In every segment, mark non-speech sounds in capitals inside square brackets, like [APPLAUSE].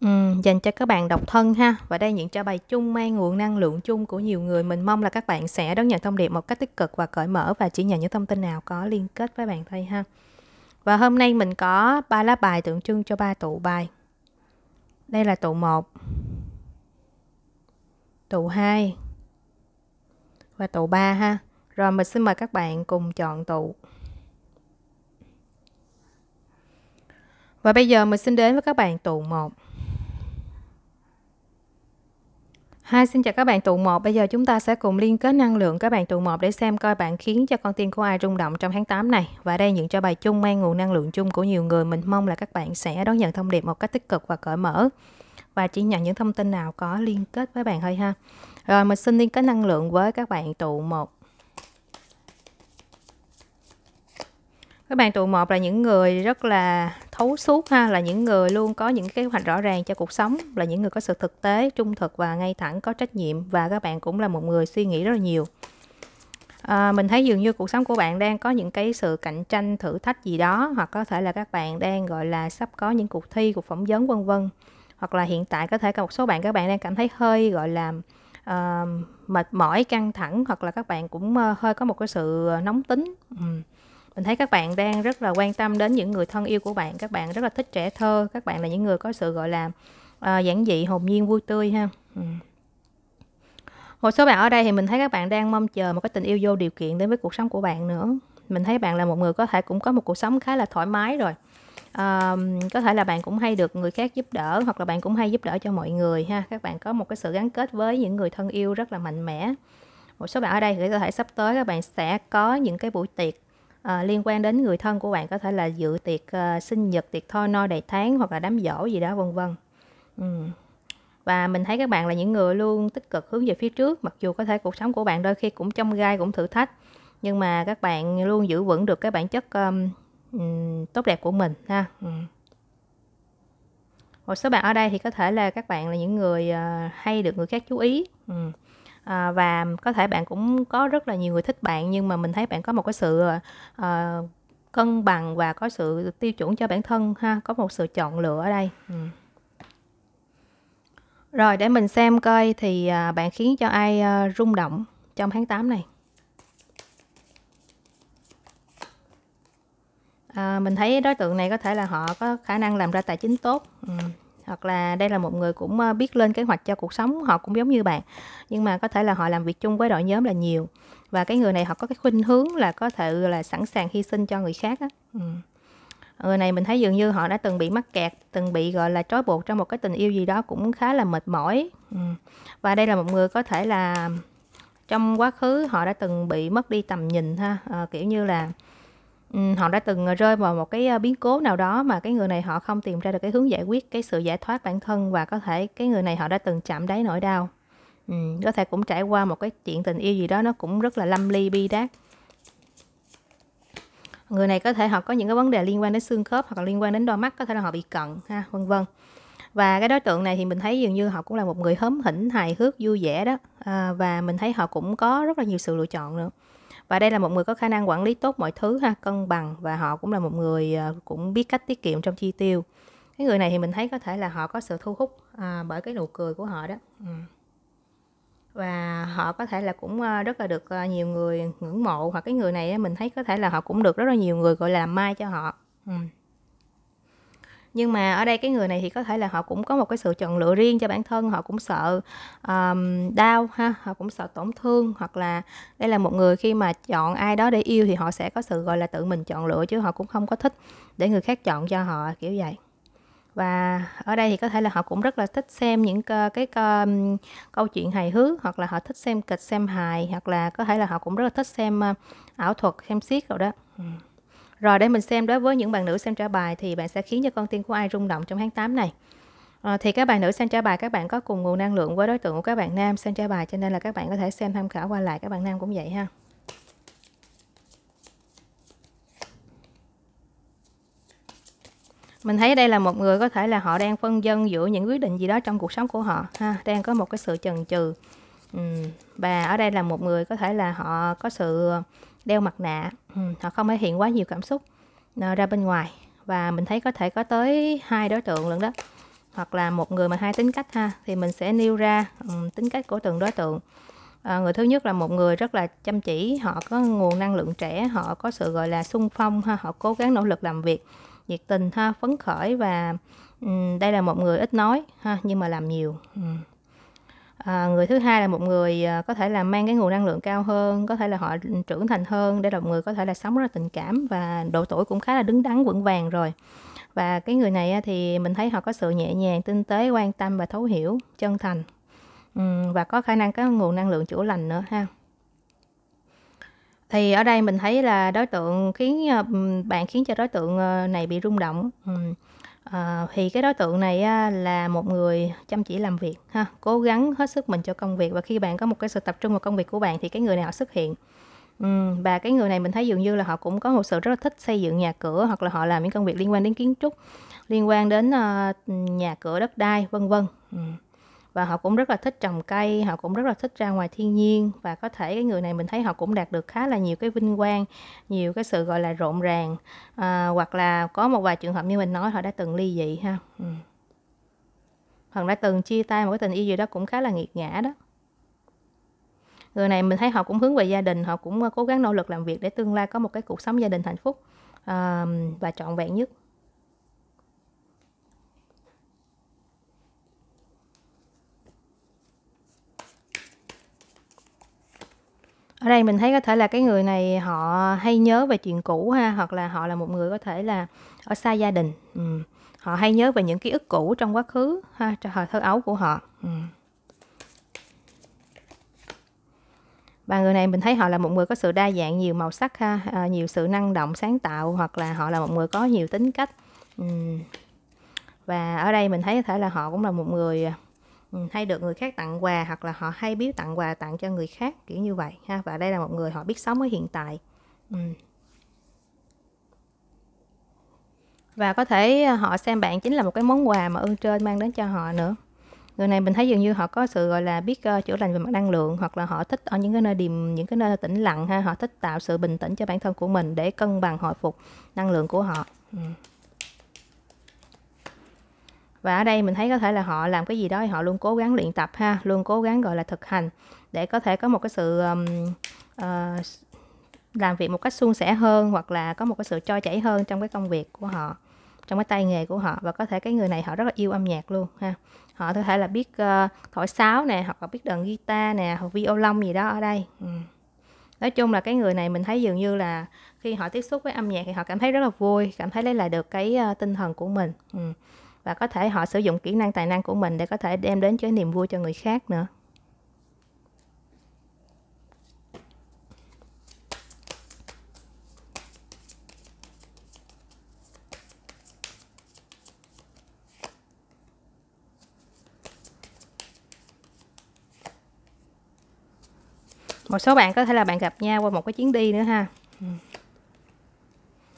Ừ, dành cho các bạn độc thân ha và đây những trả bài chung mang nguồn năng lượng chung của nhiều người mình mong là các bạn sẽ đón nhận thông điệp một cách tích cực và cởi mở và chỉ nhận những thông tin nào có liên kết với bạn thôi ha và hôm nay mình có ba lá bài tượng trưng cho ba tụ bài đây là tụ 1 tụ 2 và tụ 3 ha rồi mình xin mời các bạn cùng chọn tụ và bây giờ mình xin đến với các bạn tụ 1 hai xin chào các bạn tụ một Bây giờ chúng ta sẽ cùng liên kết năng lượng các bạn tụ một để xem coi bạn khiến cho con tiên của ai rung động trong tháng 8 này. Và đây những cho bài chung mang nguồn năng lượng chung của nhiều người. Mình mong là các bạn sẽ đón nhận thông điệp một cách tích cực và cởi mở. Và chỉ nhận những thông tin nào có liên kết với bạn thôi ha. Rồi mình xin liên kết năng lượng với các bạn tụ một các bạn tụ một là những người rất là thấu suốt ha là những người luôn có những kế hoạch rõ ràng cho cuộc sống là những người có sự thực tế trung thực và ngay thẳng có trách nhiệm và các bạn cũng là một người suy nghĩ rất là nhiều à, mình thấy dường như cuộc sống của bạn đang có những cái sự cạnh tranh thử thách gì đó hoặc có thể là các bạn đang gọi là sắp có những cuộc thi cuộc phỏng vấn vân vân hoặc là hiện tại có thể có một số bạn các bạn đang cảm thấy hơi gọi là uh, mệt mỏi căng thẳng hoặc là các bạn cũng uh, hơi có một cái sự ờ, nóng tính ừ mình thấy các bạn đang rất là quan tâm đến những người thân yêu của bạn các bạn rất là thích trẻ thơ các bạn là những người có sự gọi là à, giản dị hồn nhiên vui tươi ha ừ. một số bạn ở đây thì mình thấy các bạn đang mong chờ một cái tình yêu vô điều kiện đến với cuộc sống của bạn nữa mình thấy bạn là một người có thể cũng có một cuộc sống khá là thoải mái rồi à, có thể là bạn cũng hay được người khác giúp đỡ hoặc là bạn cũng hay giúp đỡ cho mọi người ha các bạn có một cái sự gắn kết với những người thân yêu rất là mạnh mẽ một số bạn ở đây thì có thể sắp tới các bạn sẽ có những cái buổi tiệc à, liên quan đến người thân của bạn có thể là dự tiệc à, sinh nhật tiệc thôi no đầy tháng hoặc là đám giỗ gì đó vân vân ừ. và mình thấy các bạn là những người luôn tích cực hướng về phía trước mặc dù có thể cuộc sống của bạn đôi khi cũng trong gai cũng thử thách nhưng mà các bạn luôn giữ vững được cái bản chất um, tốt đẹp của mình ha ừ. một số bạn ở đây thì có thể là các bạn là những người uh, hay được người khác chú ý ừ à, và có thể bạn cũng có rất là nhiều người thích bạn nhưng mà mình thấy bạn có một cái sự à, cân bằng và có sự tiêu chuẩn cho bản thân ha có một sự chọn lựa ở đây ừ. rồi để mình xem coi thì à, bạn khiến cho ai à, rung động trong tháng 8 này à, mình thấy đối tượng này có thể là họ có khả năng làm ra tài chính tốt ừ hoặc là đây là một người cũng ờ, biết lên kế hoạch cho cuộc sống họ cũng giống như bạn nhưng mà có thể là họ làm việc chung với đội nhóm là nhiều và cái người này họ có cái khuynh hướng là có thể là sẵn sàng hy sinh cho người khác á người này mình thấy dường như họ đã từng bị mắc kẹt từng bị gọi là trói buộc trong một cái tình yêu gì đó cũng khá là mệt mỏi và đây là một người có thể là trong quá khứ họ đã từng bị mất đi tầm nhìn ha à, kiểu như là Ừ, họ đã từng, rơi vào một cái, ờ, biến cố nào đó mà cái người này họ không tìm ra được cái hướng giải quyết, cái sự giải thoát bản thân và có thể cái người này họ đã từng chạm đáy nỗi đau. Ừm, có thể cũng trải qua một cái chuyện tình yêu gì đó nó cũng rất là lâm ly, bi đát. Người này có thể họ có những cái vấn đề liên quan đến xương khớp hoặc là liên quan đến đôi mắt, có thể là họ bị cận ha, vân vân. Và cái đối tượng này thì mình thấy dường như họ cũng là một người hóm hỉnh, hài hước, vui vẻ đó, à, và mình thấy họ cũng có rất là nhiều sự lựa chọn nữa và đây là một người có khả năng quản lý tốt mọi thứ ha cân bằng và họ cũng là một người ờ, cũng biết cách tiết kiệm trong chi tiêu cái người này thì mình thấy có thể là họ có sự thu hút à, bởi cái nụ cười của họ đó ừ. và họ có thể là cũng ờ, rất là được ờ, nhiều người ngưỡng mộ hoặc cái người này mình thấy có thể là họ cũng được rất là nhiều người gọi là làm mai cho họ ừ nhưng mà ở đây cái người này thì có thể là họ cũng có một cái sự chọn lựa riêng cho bản thân họ cũng sợ um, đau ha họ cũng sợ tổn thương hoặc là đây là một người khi mà chọn ai đó để yêu thì họ sẽ có sự gọi là tự mình chọn lựa chứ họ cũng không có thích để người khác chọn cho họ kiểu vậy và ở đây thì có thể là họ cũng rất là thích xem những cái, cái, cái câu chuyện hài hước hoặc là họ thích xem kịch xem hài hoặc là có thể là họ cũng rất là thích xem ảo thuật xem siết rồi đó ừ. Rồi để mình xem đối với những bạn nữ xem trả bài thì bạn sẽ khiến cho con tim của ai rung động trong tháng 8 này. À, thì các bạn nữ xem trả bài các bạn có cùng nguồn năng lượng với đối tượng của các bạn nam xem trả bài cho nên là các bạn có thể xem tham khảo qua lại các bạn nam cũng vậy ha. Mình thấy đây là một người có thể là họ đang phân dân giữa những quyết định gì đó trong cuộc sống của họ ha, đang có một cái sự chần chừ. Ừ. Và ở đây là một người có thể là họ có sự đeo mặt nạ ừ, họ không thể hiện quá nhiều cảm xúc ờ, ra bên ngoài và mình thấy có thể có tới hai đối tượng lận đó hoặc là một người mà hai tính cách ha thì mình sẽ nêu ra ừ, tính cách của từng đối tượng à, người thứ nhất là một người rất là chăm chỉ họ có nguồn năng lượng trẻ họ có sự gọi là sung phong ha họ cố gắng nỗ lực làm việc nhiệt tình ha phấn khởi và um, đây là một người ít nói ha nhưng mà làm nhiều um à, người thứ hai là một người ờ, có thể là mang cái nguồn năng lượng cao hơn có thể là họ ừ, trưởng thành hơn để đồng người có thể là sống rất là tình cảm và độ tuổi cũng khá là đứng đắn vững vàng rồi và cái người này thì mình thấy họ có sự nhẹ nhàng tinh tế quan tâm và thấu hiểu chân thành ừ, và có khả năng có nguồn năng lượng chữa lành nữa ha thì ở đây mình thấy là đối tượng khiến ờ, bạn khiến cho đối tượng này bị rung động ừ À, thì cái đối tượng này á, là một người chăm chỉ làm việc ha cố gắng hết sức mình cho công việc và khi bạn có một cái sự tập trung vào công việc của bạn thì cái người này họ xuất hiện ừ, và cái người này mình thấy dường như là họ cũng có một sự rất là thích xây dựng nhà cửa hoặc là họ làm những công việc liên quan đến kiến trúc liên quan đến uh, nhà cửa đất đai vân vân ừ và họ cũng rất là thích trồng cây họ cũng rất là thích ra ngoài thiên nhiên và có thể cái người này mình thấy họ cũng đạt được khá là nhiều cái vinh quang nhiều cái sự gọi là rộn ràng à, hoặc là có một vài trường hợp như mình nói họ đã từng ly dị ha ừ. hoặc đã từng chia tay một cái tình yêu gì đó cũng khá là nghiệt ngã đó người này mình thấy họ cũng hướng về gia đình họ cũng ờ, cố gắng nỗ lực làm việc để tương lai có một cái cuộc sống gia đình hạnh phúc uh, và trọn vẹn nhất ở đây mình thấy có thể là cái người này họ hay nhớ về chuyện cũ ha hoặc là họ là một người có thể là ở xa gia đình ừ. họ hay nhớ về những ký ức cũ trong quá khứ ha trong thời thơ ấu của họ ừ. và người này mình thấy họ là một người có sự đa dạng nhiều màu sắc ha à, nhiều sự năng động sáng tạo hoặc là họ là một người có nhiều tính cách ừ. và ở đây mình thấy có thể là họ cũng là một người Ừ, hay được người khác tặng quà hoặc là họ hay biết tặng quà tặng cho người khác kiểu như vậy ha và đây là một người họ biết sống ở hiện tại ừ. và có thể ờ, họ xem bạn chính là một cái món quà mà ơn trên mang đến cho họ nữa người này mình thấy dường như họ có sự gọi là biết ờ, chữa lành về mặt năng lượng hoặc là họ thích ở những cái nơi điềm những cái nơi tĩnh lặng ha họ thích tạo sự bình tĩnh cho bản thân của mình để cân bằng hồi phục năng lượng của họ ừ và ở đây mình thấy có thể là họ làm cái gì đó thì họ luôn cố gắng luyện tập ha luôn cố gắng gọi là thực hành để có thể có một cái sự um, uh, làm việc một cách suôn sẻ hơn hoặc là có một cái sự trôi chảy hơn trong cái công việc của họ trong cái tay nghề của họ và có thể cái người này họ rất là yêu âm nhạc luôn ha họ có thể là biết uh, thổi sáo nè hoặc là biết đàn guitar nè hoặc violon gì đó ở đây ừ. nói chung là cái người này mình thấy dường như là khi họ tiếp xúc với âm nhạc thì họ cảm thấy rất là vui cảm thấy lấy lại được cái ờ, tinh thần của mình ừ và có thể họ sử dụng kỹ năng tài năng của mình để có thể đem đến cho niềm vui cho người khác nữa một số bạn có thể là bạn gặp nhau qua một cái chuyến đi nữa ha ừ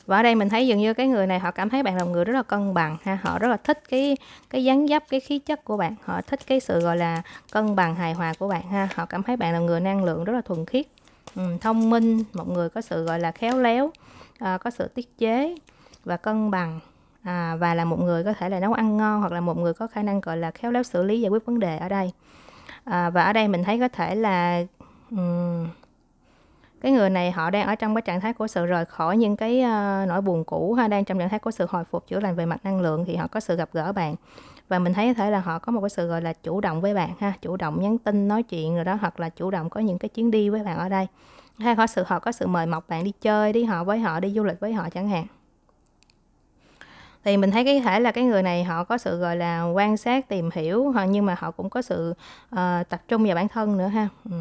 và ở đây mình thấy dường như cái người này họ cảm thấy bạn là một người rất là cân bằng ha họ rất là thích cái cái dáng dấp cái khí chất của bạn họ thích cái sự gọi là cân bằng hài hòa của bạn ha họ cảm thấy bạn là người năng lượng rất là thuần khiết ừ, thông minh một người có sự gọi là khéo léo à, có sự tiết chế và cân bằng à, và là một người có thể là nấu ăn ngon hoặc là một người có khả năng gọi là khéo léo xử lý giải quyết vấn đề ở đây à, và ở đây mình thấy có thể là um, cái người này họ đang ở trong cái trạng thái của sự rời khỏi những cái uh, nỗi buồn cũ ha đang trong trạng thái của sự hồi phục chữa lành về mặt năng lượng thì họ có sự gặp gỡ bạn và mình thấy có thể là họ có một cái sự gọi là chủ động với bạn ha chủ động nhắn tin nói chuyện rồi đó hoặc là chủ động có những cái chuyến đi với bạn ở đây hay có sự họ có sự mời mọc bạn đi chơi đi họ với họ đi du lịch với họ chẳng hạn thì mình thấy cái thể là cái người này họ có sự gọi là quan sát tìm hiểu họ nhưng mà họ cũng có sự uh, tập trung vào bản thân nữa ha ừ.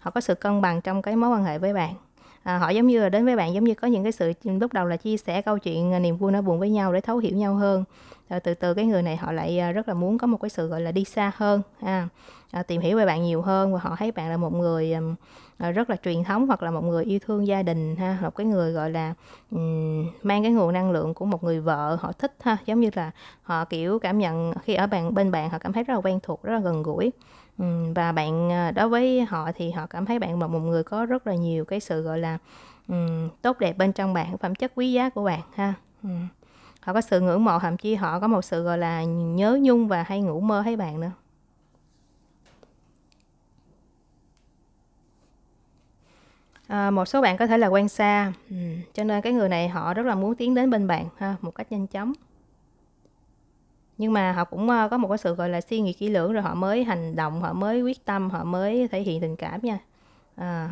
họ có sự cân bằng trong cái mối quan hệ với bạn à, họ giống như là đến với bạn giống như có những cái sự ừ, lúc đầu là chia sẻ câu chuyện ờ, niềm vui nó buồn với nhau để thấu hiểu nhau hơn rồi từ từ cái người này họ lại ờ, rất là muốn có một cái sự gọi là đi xa hơn ha à, tìm hiểu về bạn nhiều hơn và họ thấy bạn là một người Ờ, rất là truyền thống hoặc là một người yêu thương gia đình ha một cái người gọi là um, mang cái nguồn năng lượng của một người vợ họ thích ha giống như là họ kiểu cảm nhận khi ở bạn bên bạn họ cảm thấy rất là quen thuộc rất là gần gũi um, và bạn ờ, đối với họ thì họ cảm thấy bạn là một người có rất là nhiều cái sự gọi là um, tốt đẹp bên trong bạn phẩm chất quý giá của bạn ha um họ có sự ngưỡng mộ thậm chí họ có một sự gọi là nhớ nhung và hay ngủ mơ thấy bạn nữa à, một số bạn có thể là quen xa ừ. cho nên cái người này họ rất là muốn tiến đến bên bạn ha, một cách nhanh chóng nhưng mà họ cũng ờ, có một cái sự gọi là suy nghĩ kỹ lưỡng rồi họ mới hành động họ mới quyết tâm họ mới thể hiện tình cảm nha à.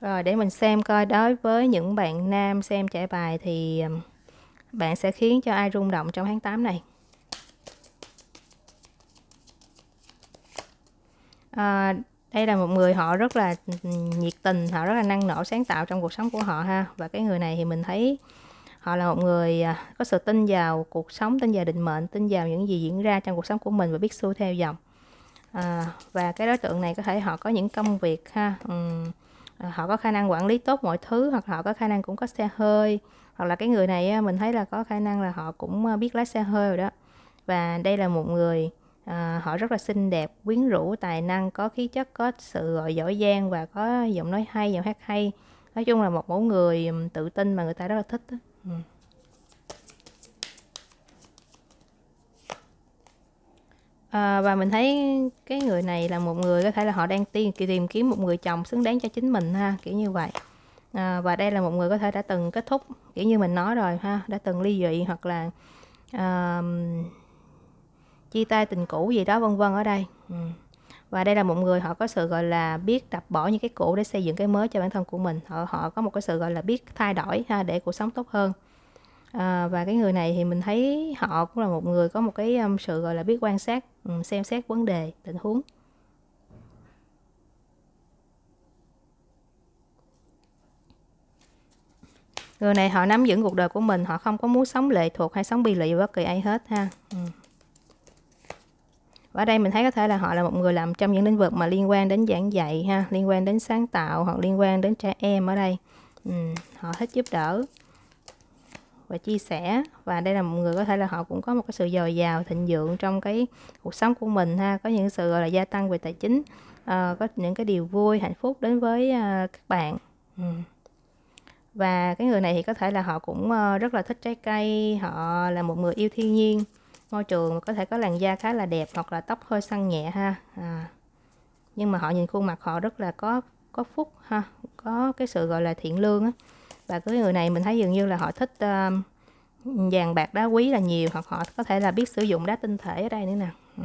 rồi để mình xem coi đối với những bạn nam xem trải bài thì ờ, bạn sẽ khiến cho ai rung động trong tháng 8 này à, đây là một người họ rất là ừ, ừ, nhiệt tình họ rất là năng nổ sáng tạo trong cuộc sống của họ ha và cái người này thì mình thấy họ là một người à, có sự tin vào cuộc sống tin vào định mệnh tin vào những gì diễn ra trong cuộc sống của mình và biết xuôi theo dòng à, và cái đối tượng này có thể họ có những công việc ha ừ, à, họ có khả năng quản lý tốt mọi thứ hoặc họ có khả năng cũng có xe hơi hoặc là cái người này mình thấy là có khả năng là họ cũng à, biết lái xe hơi rồi đó và đây là một người à, họ rất là xinh đẹp quyến rũ tài năng có khí chất có sự gọi giỏi giang và có giọng nói hay giọng hát hay nói chung là một mẫu người tự tin mà người ta rất là thích đó. Ừ. À, và mình thấy cái người này là một người có thể là họ đang tìm tìm kiếm một người chồng xứng đáng cho chính mình ha kiểu như vậy à, và đây là một người có thể đã từng kết thúc kiểu như mình nói rồi ha đã từng ly dị hoặc là uh, chia tay tình cũ gì đó vân vân ở đây ừ. và đây là một người họ có sự gọi là biết đập bỏ những cái cũ để xây dựng cái mới cho bản thân của mình họ họ có một cái sự gọi là biết thay đổi ha để cuộc sống tốt hơn à, và cái người này thì mình thấy họ cũng là một người có một cái um, sự gọi là biết quan sát um, xem xét vấn đề tình huống người này họ nắm giữ cuộc đời của mình họ không có muốn sống lệ thuộc hay sống bị lụy với bất kỳ ai hết ha ừ và ở đây mình thấy có thể là họ là một người làm trong những lĩnh vực mà liên quan đến giảng dạy ha liên quan đến sáng tạo hoặc liên quan đến trẻ em ở đây ừ, họ thích giúp đỡ và chia sẻ và đây là một người có thể là họ cũng có một cái sự dồi dào thịnh vượng trong cái cuộc sống của mình ha có những sự gọi là gia tăng về tài chính à, có những cái điều vui hạnh phúc đến với à, các bạn ừ. và cái người này thì có thể là họ cũng à, rất là thích trái cây họ là một người yêu thiên nhiên môi trường có thể có làn da khá là đẹp hoặc là tóc hơi săn nhẹ ha à. nhưng mà họ nhìn khuôn mặt họ rất là có có phúc ha có cái sự gọi là thiện lương á và cái người này mình thấy dường như là họ thích uh, vàng bạc đá quý là nhiều hoặc họ có thể là biết sử dụng đá tinh thể ở đây nữa nè ừ.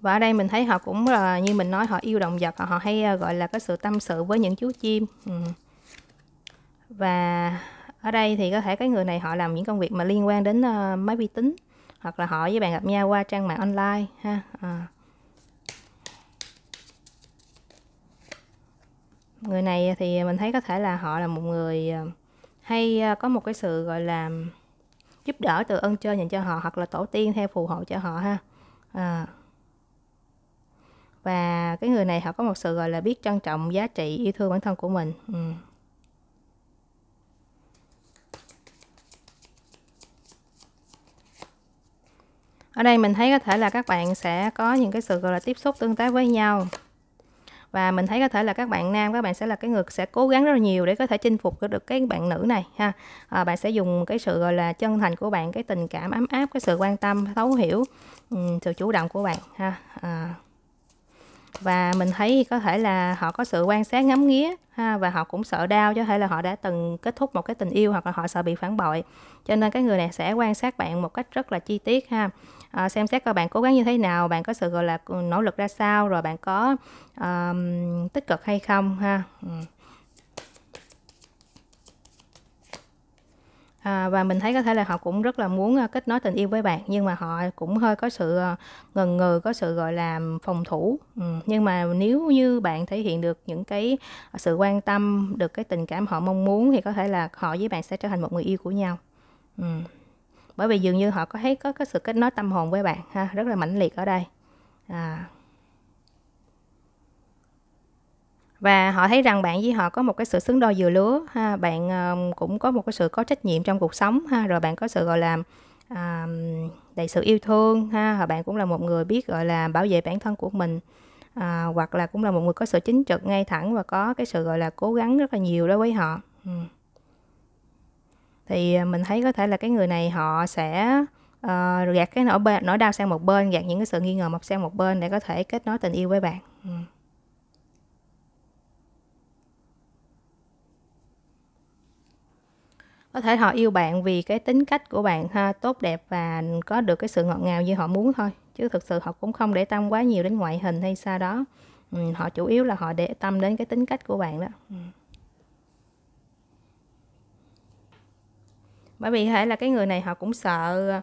và ở đây mình thấy họ cũng là như mình nói họ yêu động vật họ hay ờ, gọi là có sự tâm sự với những chú chim ừ và ở đây thì có thể cái người này họ làm những công việc mà liên quan đến uh, máy vi tính hoặc là họ với bạn gặp nhau qua trang mạng online ha à. người này thì mình thấy có thể là họ là một người ờ, hay có một cái sự gọi là giúp đỡ từ ân chơi dành cho họ hoặc là tổ tiên theo phù hộ cho họ ha à. và cái người này họ có một sự gọi là biết trân trọng giá trị yêu thương bản thân của mình ừ. ở đây mình thấy có thể là các bạn sẽ có những cái sự gọi là tiếp xúc tương tác với nhau và mình thấy có thể là các bạn nam các bạn sẽ là cái người sẽ cố gắng rất là nhiều để có thể chinh phục được cái bạn nữ này ha à, bạn sẽ dùng cái sự gọi là chân thành của bạn cái tình cảm ấm áp cái sự quan tâm thấu hiểu sự chủ động của bạn ha à, và mình thấy có thể là họ có sự quan sát ngắm nghía ha và họ cũng sợ đau cho thể là họ đã từng kết thúc một cái tình yêu hoặc là họ sợ bị phản bội cho nên cái người này sẽ quan sát bạn một cách rất là chi tiết ha à, xem xét coi bạn cố gắng như thế nào bạn có sự gọi là nỗ lực ra sao rồi bạn có um, tích cực hay không ha ừ. à, và mình thấy có thể là họ cũng rất là muốn à, kết nối tình yêu với bạn nhưng mà họ cũng hơi có sự à, ngần ngừ có sự gọi là phòng thủ ừ. nhưng mà nếu như bạn thể hiện được những cái sự quan tâm được cái tình cảm họ mong muốn thì có thể là họ với bạn sẽ trở thành một người yêu của nhau ừ. bởi vì dường như họ có thấy có cái sự kết nối tâm hồn với bạn ha rất là mãnh liệt ở đây à, và họ thấy rằng bạn với họ có một cái sự xứng đôi vừa lứa ha bạn uh, cũng có một cái sự có trách nhiệm trong cuộc sống ha rồi bạn có sự gọi là à, đầy sự yêu thương ha và bạn cũng là một người biết gọi là bảo vệ bản thân của mình à, hoặc là cũng là một người có sự chính trực ngay thẳng và có cái sự gọi là cố gắng rất là nhiều đối với họ ừ. thì ờ, mình thấy có thể là cái người này họ sẽ uh, gạt cái nỗi, nỗi đau sang một bên gạt những cái sự nghi ngờ mọc sang một bên để có thể kết nối tình yêu với bạn ừ. có thể họ yêu bạn vì cái tính cách của bạn ha tốt đẹp và có được cái sự ngọt ngào như họ muốn thôi chứ thực sự họ cũng không để tâm quá nhiều đến ngoại hình hay sao đó ừ, họ chủ yếu là họ để tâm đến cái tính cách của bạn đó ừ. bởi vì thể là cái người này họ cũng sợ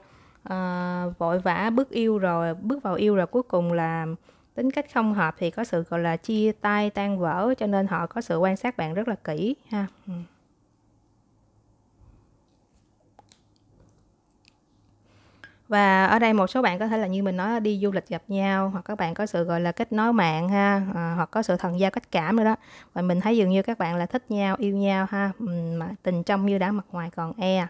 uh, vội vã bước yêu rồi bước vào yêu rồi cuối cùng là tính cách không hợp thì có sự gọi là chia tay tan vỡ cho nên họ có sự quan sát bạn rất là kỹ ha ừ. Và ở đây một số bạn có thể là như mình nói đi du lịch gặp nhau hoặc các bạn có sự gọi là kết nối mạng ha ờ, hoặc có sự thần giao cách cảm nữa đó. Và mình thấy dường như các bạn là thích nhau, yêu nhau ha, mà tình trong như đã mặt ngoài còn e.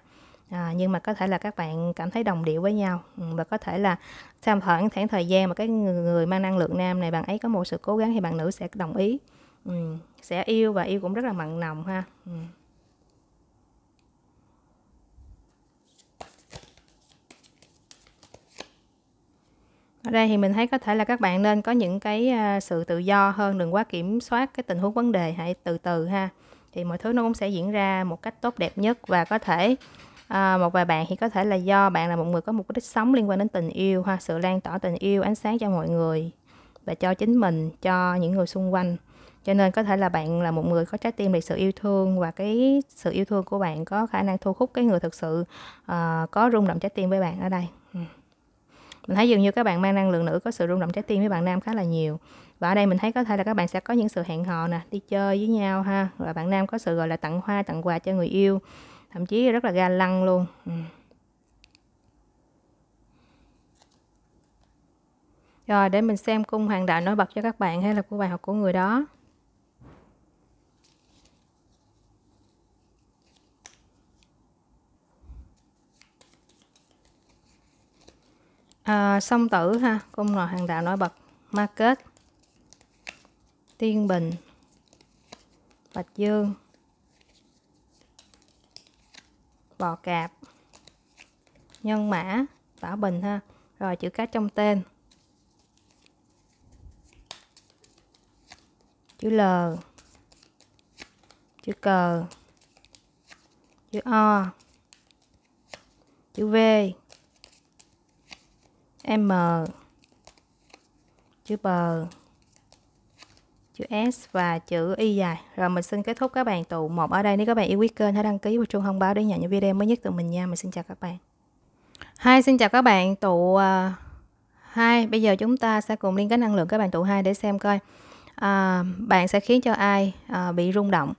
À, nhưng mà có thể là các bạn cảm thấy đồng điệu với nhau và có thể là sau một khoảng khoảng thời gian mà cái người, người mang năng lượng nam này bạn ấy có một sự cố gắng thì bạn nữ sẽ đồng ý ừ, sẽ yêu và yêu cũng rất là mặn nồng ha ừ. ở đây thì mình thấy có thể là các bạn nên có những cái à, sự tự do hơn đừng quá kiểm soát cái tình huống vấn đề hãy từ từ ha thì mọi thứ nó cũng sẽ diễn ra một cách tốt đẹp nhất và có thể à, một vài bạn thì có thể là do bạn là một người có mục đích sống liên quan đến tình yêu ha sự lan tỏa tình yêu ánh sáng cho mọi người và cho chính mình cho những người xung quanh cho nên có thể là bạn là một người có trái tim đầy sự yêu thương và cái sự yêu thương của bạn có khả năng thu hút cái người thực sự uh, có rung động trái tim với bạn ở đây mình thấy dường như các bạn mang năng lượng nữ có sự rung động trái tim với bạn nam khá là nhiều và ở đây mình thấy có thể là các bạn sẽ có những sự hẹn hò nè đi chơi với nhau ha và bạn nam có sự gọi là tặng hoa tặng quà cho người yêu thậm chí rất là ga lăng luôn ừ. rồi để mình xem cung hoàng đạo nổi bật cho các bạn hay là của bài học của người đó à, song tử ha cung nồi hàng đạo nổi bật ma kết tiên bình bạch dương bò cạp nhân mã tả bình ha rồi chữ cái trong tên chữ l chữ cờ chữ o chữ v M chữ B chữ S và chữ Y dài rồi mình xin kết thúc các bạn tụ một ở đây nếu các bạn yêu quý kênh hãy đăng ký và chuông thông báo để nhận những video mới nhất từ mình nha mình xin chào các bạn hai xin chào các bạn tụ à, hai bây giờ chúng ta sẽ cùng liên kết năng lượng các bạn tụ hai để xem coi à, bạn sẽ khiến cho ai à, bị rung động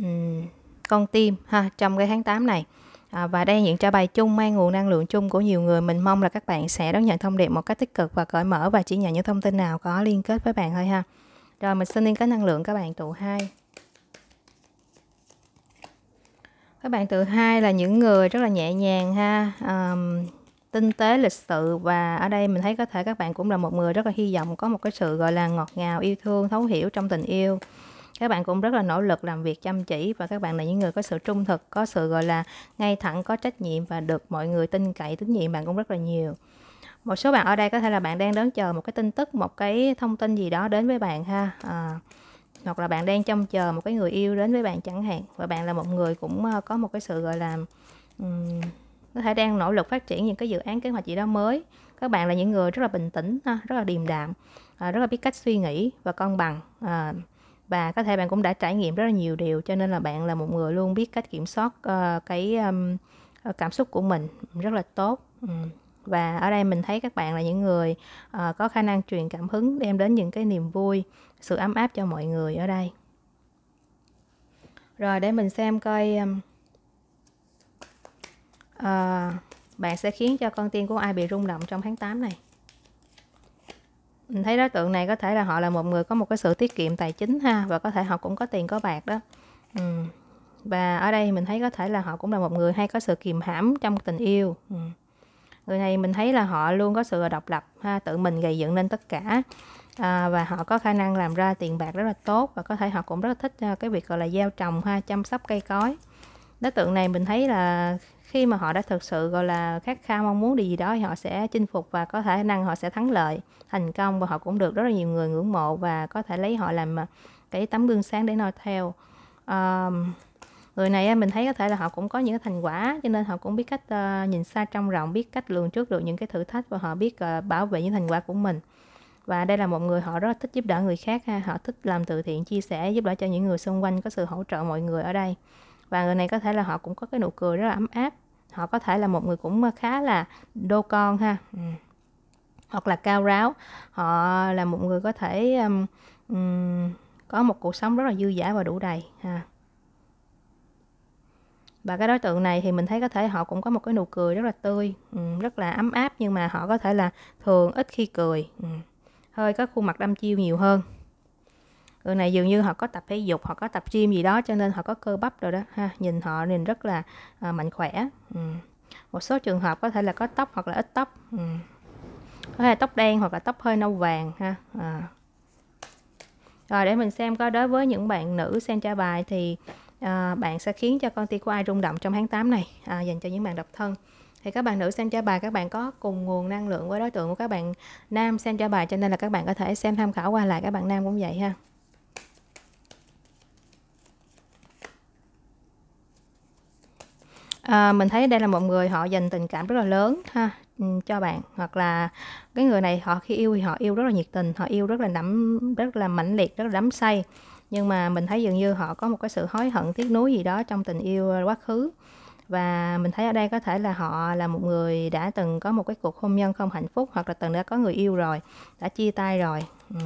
uhm, con tim ha trong cái tháng 8 này à, và đang diễn ra bài chung mang nguồn năng lượng chung của nhiều người mình mong là các bạn sẽ đón nhận thông điệp một cách tích cực và cởi mở và chỉ nhận những thông tin nào có liên kết với bạn thôi ha rồi mình xin liên kết năng lượng các bạn tụ hai các bạn tụ hai là những người rất là nhẹ nhàng ha um, tinh tế lịch sự và ở đây mình thấy có thể các bạn cũng là một người rất là hy vọng có một cái sự gọi là ngọt ngào yêu thương thấu hiểu trong tình yêu các bạn cũng rất là nỗ lực làm việc chăm chỉ và các bạn là những người có sự trung thực có sự gọi là ngay thẳng có trách nhiệm và được mọi người tin cậy tín nhiệm bạn cũng rất là nhiều một số bạn ở đây có thể là bạn đang đón chờ một cái tin tức một cái thông tin gì đó đến với bạn ha à, hoặc là bạn đang trông chờ một cái người yêu đến với bạn chẳng hạn và bạn là một người cũng ờ, có một cái sự gọi là um, có thể đang nỗ lực phát triển những cái dự án kế hoạch gì đó mới các bạn là những người rất là bình tĩnh ha, rất là điềm đạm à, rất là biết cách suy nghĩ và cân bằng à, và có thể bạn cũng đã trải nghiệm rất là nhiều điều cho nên là bạn là một người luôn biết cách kiểm soát uh, cái um, cảm xúc của mình rất là tốt và ở đây mình thấy các bạn là những người uh, có khả năng truyền cảm hứng đem đến những cái niềm vui sự ấm áp cho mọi người ở đây rồi để mình xem coi um, uh, bạn sẽ khiến cho con tim của ai bị rung động trong tháng 8 này mình thấy đối tượng này có thể là họ là một người có một cái sự tiết kiệm tài chính ha và có thể họ cũng có tiền có bạc đó ừ. và ở đây mình thấy có thể là họ cũng là một người hay có sự kiềm hãm trong tình yêu ừ. người này mình thấy là họ luôn có sự độc lập ha tự mình gây dựng nên tất cả à, và họ có khả năng làm ra tiền bạc rất là tốt và có thể họ cũng rất thích à, cái việc gọi là gieo trồng ha chăm sóc cây cối đối tượng này mình thấy là khi mà họ đã thực sự gọi là khát khao mong muốn điều gì đó thì họ sẽ chinh phục và có thể năng họ sẽ thắng lợi thành công và họ cũng được rất là nhiều người ngưỡng mộ và có thể lấy họ làm à, cái tấm gương sáng để noi theo à, người này mình thấy có thể là họ cũng có những thành quả cho nên họ cũng biết cách uh, nhìn xa trong rộng biết cách lường trước được những cái thử thách và họ biết uh, bảo vệ những thành quả của mình và đây là một người họ rất thích giúp đỡ người khác ha họ thích làm từ thiện chia sẻ giúp đỡ cho những người xung quanh có sự hỗ trợ mọi người ở đây và người này có thể là họ cũng có cái nụ cười rất là ấm áp họ có thể là một người cũng khá là đô con ha ừ. hoặc là cao ráo họ là một người có thể um, um, có một cuộc sống rất là dư giả và đủ đầy ha và cái đối tượng này thì mình thấy có thể họ cũng có một cái nụ cười rất là tươi um, rất là ấm áp nhưng mà họ có thể là thường ít khi cười um, hơi có khuôn mặt đăm chiêu nhiều hơn người này dường như họ có tập thể dục họ có tập gym gì đó cho nên họ có cơ bắp rồi đó ha nhìn họ nhìn rất là à, mạnh khỏe ừ. một số trường hợp có thể là có tóc hoặc là ít tóc ừ. có thể là tóc đen hoặc là tóc hơi nâu vàng ha à. rồi để mình xem có đối với những bạn nữ xem trả bài thì à, bạn sẽ khiến cho con ti của ai rung động trong tháng 8 này à, dành cho những bạn độc thân thì các bạn nữ xem tra bài các bạn có cùng nguồn năng lượng với đối tượng của các bạn nam xem tra bài cho nên là các bạn có thể xem tham khảo qua lại các bạn nam cũng vậy ha à, mình thấy đây là một người họ dành tình cảm rất là lớn ha ừ, cho bạn hoặc là cái người này họ khi yêu thì họ yêu rất là nhiệt tình họ yêu rất là đắm rất là mãnh liệt rất là đắm say nhưng mà mình thấy dường như họ có một cái sự hối hận tiếc nuối gì đó trong tình yêu quá khứ và mình thấy ở đây có thể là họ là một người đã từng có một cái cuộc hôn nhân không hạnh phúc hoặc là từng đã có người yêu rồi đã chia tay rồi ừ.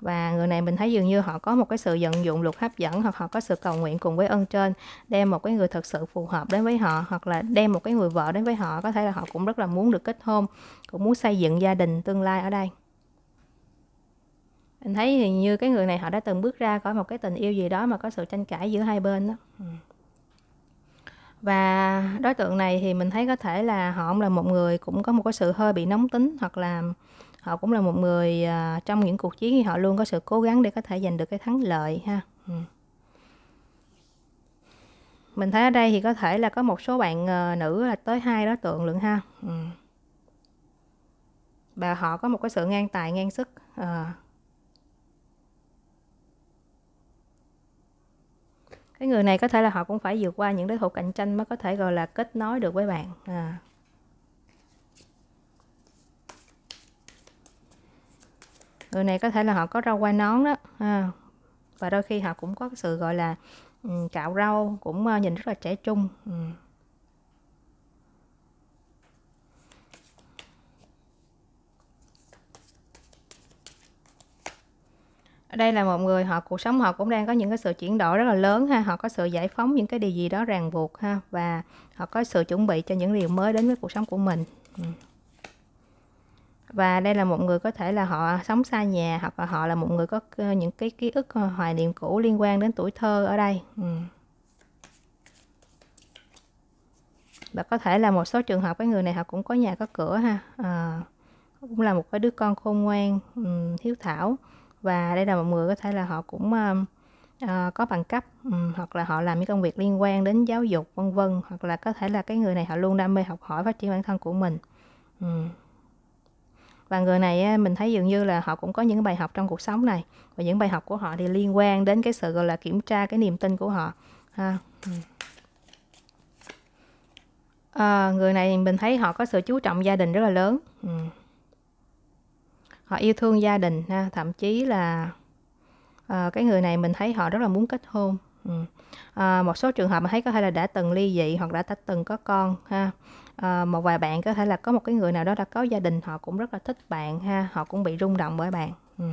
và người này mình thấy dường như họ có một cái sự vận dụng luật hấp dẫn hoặc họ có sự cầu nguyện cùng với ân trên đem một cái người thật sự phù hợp đến với họ hoặc là đem một cái người vợ đến với họ có thể là họ cũng rất là muốn được kết hôn cũng muốn xây dựng gia đình tương lai ở đây mình thấy thì như cái người này họ đã từng bước ra khỏi một cái tình yêu gì đó mà có sự tranh cãi giữa hai bên đó ừ. và đối tượng này thì mình thấy có thể là họ là một người cũng có một cái sự hơi bị nóng tính hoặc là họ cũng là một người à, trong những cuộc chiến thì họ luôn có sự cố gắng để có thể giành được cái thắng lợi ha ừ. mình thấy ở đây thì có thể là có một số bạn à, nữ là tới hai đối tượng lượng ha ừ. và họ có một cái sự ngang tài ngang sức à. cái người này có thể là họ cũng phải vượt qua những đối thủ cạnh tranh mới có thể gọi là kết nối được với bạn à. người này có thể là họ có rau quai nón đó à, và đôi khi họ cũng có cái sự gọi là um, cạo rau cũng uh, nhìn rất là trẻ trung um. ở đây là một người họ cuộc sống họ cũng đang có những cái sự chuyển đổi rất là lớn ha họ có sự giải phóng những cái điều gì đó ràng buộc ha và họ có sự chuẩn bị cho những điều mới đến với cuộc sống của mình um và đây là một người có thể là họ sống xa nhà hoặc là họ là một người có ờ, những cái ký ức ờ, hoài niệm cũ liên quan đến tuổi thơ ở đây ừ. và có thể là một số trường hợp cái người này họ cũng có nhà có cửa ha à, cũng là một cái đứa con khôn ngoan um, hiếu thảo và đây là một người có thể là họ cũng uh, có bằng cấp um, hoặc là họ làm những công việc liên quan đến giáo dục vân vân hoặc là có thể là cái người này họ luôn đam mê học hỏi phát triển bản thân của mình um và người này mình thấy dường như là họ cũng có những bài học trong cuộc sống này và những bài học của họ thì liên quan đến cái sự gọi là kiểm tra cái niềm tin của họ ha ừ. à, người này mình thấy họ có sự chú trọng gia đình rất là lớn ừ. họ yêu thương gia đình ha thậm chí là à, cái người này mình thấy họ rất là muốn kết hôn ừ. à, một số trường hợp mình thấy có thể là đã từng ly dị hoặc đã từng có con ha Ờ, một vài bạn có thể là có một cái người nào đó đã có gia đình họ cũng rất là thích bạn ha họ cũng bị rung động bởi bạn ừ.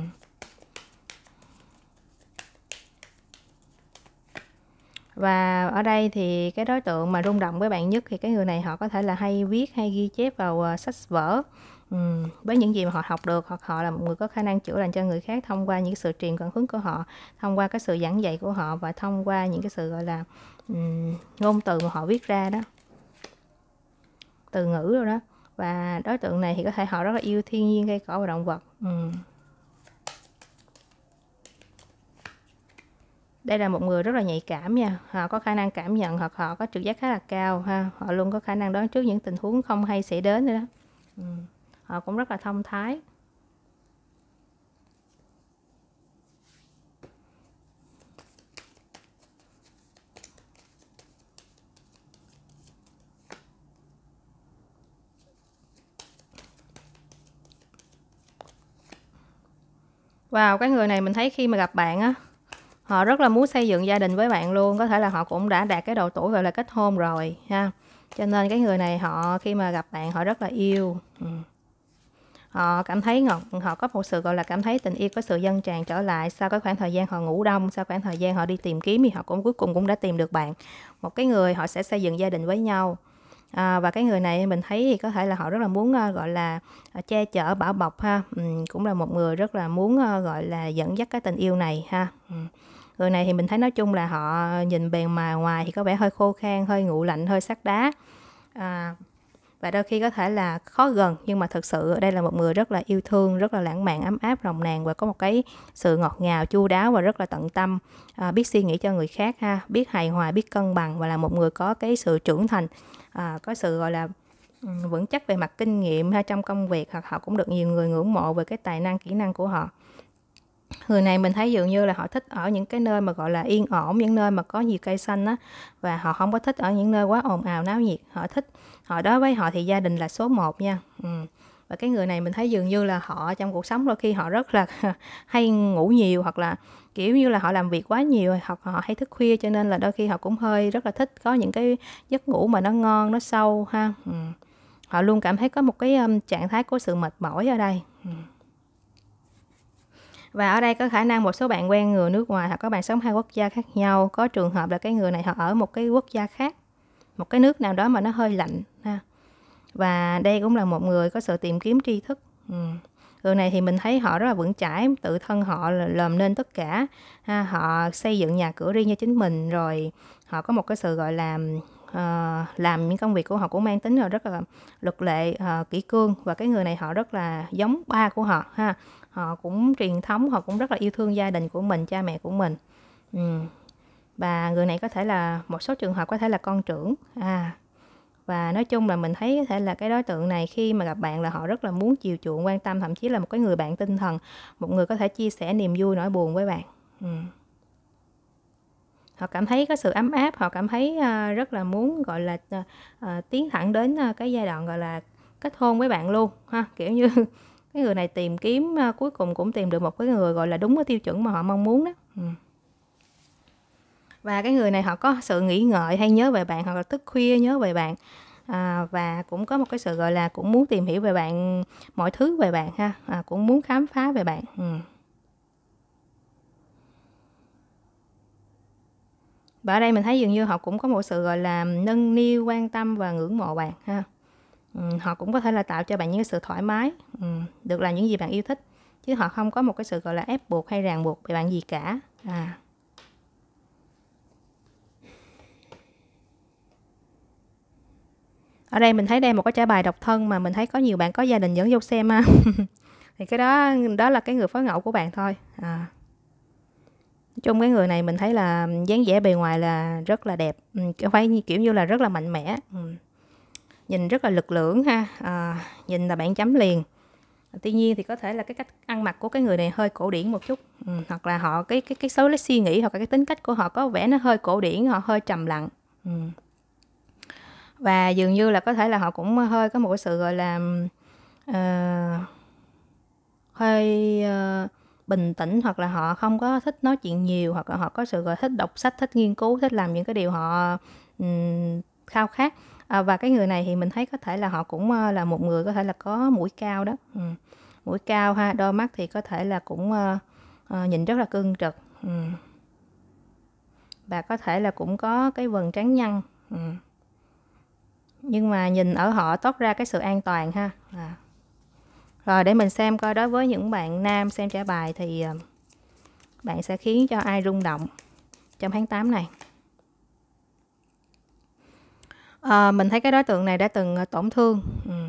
và ở đây thì cái đối tượng mà rung động với bạn nhất thì cái người này họ có thể là hay viết hay ghi chép vào ờ, sách vở Ừ. với những gì mà họ học được hoặc họ là một người có khả năng chữa lành cho người khác thông qua những sự truyền cảm hứng của họ thông qua cái sự giảng dạy của họ và thông qua những cái sự gọi là um, ngôn từ mà họ viết ra đó từ ngữ rồi đó và đối tượng này thì có thể họ rất là yêu thiên nhiên cây cỏ và động vật ừ. đây là một người rất là nhạy cảm nha họ có khả năng cảm nhận hoặc họ có trực giác khá là cao ha họ luôn có khả năng đoán trước những tình huống không hay sẽ đến nữa đó ừ. họ cũng rất là thông thái Wow, cái người này mình thấy khi mà gặp bạn á, họ rất là muốn xây dựng gia đình với bạn luôn, có thể là họ cũng đã đạt cái độ tuổi gọi là kết hôn rồi ha. Cho nên cái người này họ khi mà gặp bạn họ rất là yêu. Ừ. Họ cảm thấy ngọt, họ có một sự gọi là cảm thấy tình yêu có sự dâng tràn trở lại sau cái khoảng thời gian họ ngủ đông, sau khoảng thời gian họ đi tìm kiếm thì họ cũng cuối cùng cũng đã tìm được bạn. Một cái người họ sẽ xây dựng gia đình với nhau à, và cái người này mình thấy thì có thể là họ rất là muốn uh, gọi là ờ, che chở bảo bọc ha um, cũng là một người rất là muốn uh, gọi là dẫn dắt cái tình yêu này ha um người này thì mình thấy nói chung là họ nhìn bề mà ngoài thì có vẻ hơi khô khan hơi ngụ lạnh hơi sắt đá à, và đôi khi có thể là khó gần nhưng mà thật sự đây là một người rất là yêu thương rất là lãng mạn ấm áp rồng nàng và có một cái sự ngọt ngào chu đáo và rất là tận tâm à, biết suy nghĩ cho người khác ha biết hài hòa biết cân bằng và là một người có cái sự trưởng thành à, có sự gọi là vững chắc về mặt kinh nghiệm hay trong công việc hoặc họ cũng được nhiều người ngưỡng mộ về cái tài năng kỹ năng của họ người này mình thấy dường như là họ thích ở những cái nơi mà gọi là yên ổn những nơi mà có nhiều cây xanh á và họ không có thích ở những nơi quá ồn ào náo nhiệt họ thích họ đối với họ thì gia đình là số 1 nha ừ và cái người này mình thấy dường như là họ trong cuộc sống đôi khi họ rất là [LAUGHS] hay ngủ nhiều hoặc là kiểu như là họ làm việc quá nhiều hoặc họ hay thức khuya cho nên là đôi khi họ cũng hơi rất là thích có những cái giấc ngủ mà nó ngon nó sâu ha ừ. họ luôn cảm thấy có một cái um, trạng thái của sự mệt mỏi ở đây ừ. Và ở đây có khả năng một số bạn quen người nước ngoài hoặc các bạn sống hai quốc gia khác nhau. Có trường hợp là cái người này họ ở một cái quốc gia khác, một cái nước nào đó mà nó hơi lạnh ha và đây cũng là một người có sự tìm kiếm tri thức ừ. người này thì mình thấy họ rất là vững chãi tự thân họ làm nên tất cả ha, họ xây dựng nhà cửa riêng cho chính mình rồi họ có một cái sự gọi là uh, làm những công việc của họ cũng mang tính là rất là luật lệ uh, ờ, kỹ cương và cái người này họ rất là giống ba của họ ha họ cũng truyền thống họ cũng rất là yêu thương gia đình của mình cha mẹ của mình ừ. và người này có thể là một số trường hợp có thể là con trưởng à và nói chung là mình thấy có thể là cái đối tượng này khi mà gặp bạn là họ rất là muốn chiều chuộng quan tâm thậm chí là một cái người bạn tinh thần một người có thể chia sẻ niềm vui nỗi buồn với bạn ừ. họ cảm thấy có sự ấm áp họ cảm thấy ờ, rất là muốn gọi là uh, tiến thẳng đến cái giai đoạn gọi là kết hôn với bạn luôn ha kiểu như [LAUGHS] cái người này tìm kiếm cuối cùng cũng tìm được một cái người gọi là đúng cái tiêu chuẩn mà họ mong muốn đó ừ và cái người này họ có sự nghĩ ngợi hay nhớ về bạn hoặc là thức khuya nhớ về bạn à, và cũng có một cái sự gọi là cũng muốn tìm hiểu về bạn mọi thứ về bạn ha à, cũng muốn khám phá về bạn ừ. và ở đây mình thấy dường như họ cũng có một sự gọi là nâng niu quan tâm và ngưỡng mộ bạn ha ừ, họ cũng có thể là tạo cho bạn những sự thoải mái ừ, được là những gì bạn yêu thích chứ họ không có một cái sự gọi là ép buộc hay ràng buộc về bạn gì cả à ở đây mình thấy đây một cái trả bài độc thân mà mình thấy có nhiều bạn có gia đình dẫn vô xem ha [LAUGHS] thì cái đó đó là cái người phối ngẫu của bạn thôi à. nói chung cái người này mình thấy là dáng vẻ bề ngoài là rất là đẹp ừ, phải kiểu như là rất là mạnh mẽ ừ. nhìn rất là lực lưỡng ha à, nhìn là bạn chấm liền tuy nhiên thì có thể là cái cách ăn mặc của cái người này hơi cổ điển một chút ừ, hoặc là họ cái cái cái số lấy suy nghĩ hoặc là cái tính cách của họ có vẻ nó hơi cổ điển họ hơi trầm lặng ừ và dường như là có thể là họ cũng hơi có một cái sự gọi là uh, hơi uh, bình tĩnh hoặc là họ không có thích nói chuyện nhiều hoặc là họ có sự gọi thích đọc sách thích nghiên cứu thích làm những cái điều họ um, khao khát à, và cái người này thì mình thấy có thể là họ cũng uh, là một người có thể là có mũi cao đó ừ. mũi cao ha đôi mắt thì có thể là cũng uh, uh, nhìn rất là cương trực ừ. và có thể là cũng có cái vần trắng nhăn ừ nhưng mà nhìn ở họ tốt ra cái sự an toàn ha à. rồi để mình xem coi đối với những bạn nam xem trả bài thì à, bạn sẽ khiến cho ai rung động trong tháng 8 này à, mình thấy cái đối tượng này đã từng à, tổn thương ừ.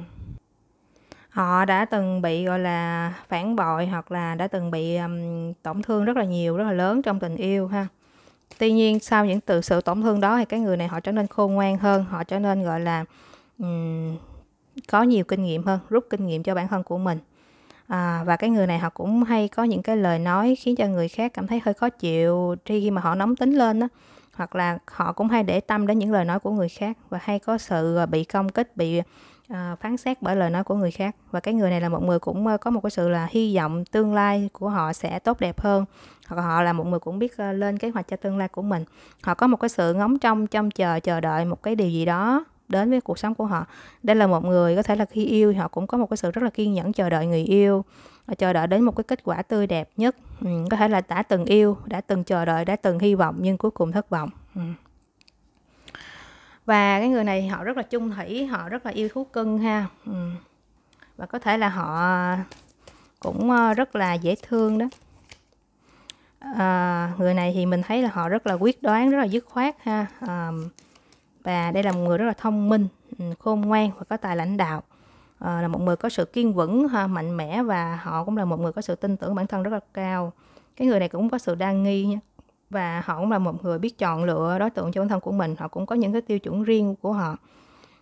họ đã từng bị gọi là phản bội hoặc là đã từng bị um, tổn thương rất là nhiều rất là lớn trong tình yêu ha tuy nhiên sau những từ sự tổn thương đó thì cái người này họ trở nên khôn ngoan hơn họ trở nên gọi là um, có nhiều kinh nghiệm hơn rút kinh nghiệm cho bản thân của mình à, và cái người này họ cũng hay có những cái lời nói khiến cho người khác cảm thấy hơi khó chịu khi mà họ nóng tính lên đó hoặc là họ cũng hay để tâm đến những lời nói của người khác và hay có sự à, bị công kích bị à, phán xét bởi lời nói của người khác và cái người này là một người cũng à, có một cái sự là hy vọng tương lai của họ sẽ tốt đẹp hơn hoặc họ là một người cũng biết ờ, lên kế hoạch cho tương lai của mình họ có một cái sự ngóng trong trong chờ chờ đợi một cái điều gì đó đến với cuộc sống của họ đây là một người có thể là khi yêu họ cũng có một cái sự rất là kiên nhẫn chờ đợi người yêu ờ, chờ đợi đến một cái kết quả tươi đẹp nhất ừ, có thể là đã từng yêu đã từng chờ đợi đã từng hy vọng nhưng cuối cùng thất vọng ừ. và cái người này họ rất là chung thủy họ rất là yêu thú cưng ha ừ. và có thể là họ cũng ờ, rất là dễ thương đó à, người này thì mình thấy là họ rất là quyết đoán rất là dứt khoát ha à, và đây là một người rất là thông minh ừ, khôn ngoan và có tài lãnh đạo à, là một người có sự kiên vững ha, mạnh mẽ và họ cũng là một người có sự tin tưởng bản thân rất là cao cái người này cũng có sự đa nghi nha và họ cũng là một người biết chọn lựa đối tượng cho bản thân của mình họ cũng có những cái tiêu chuẩn riêng của họ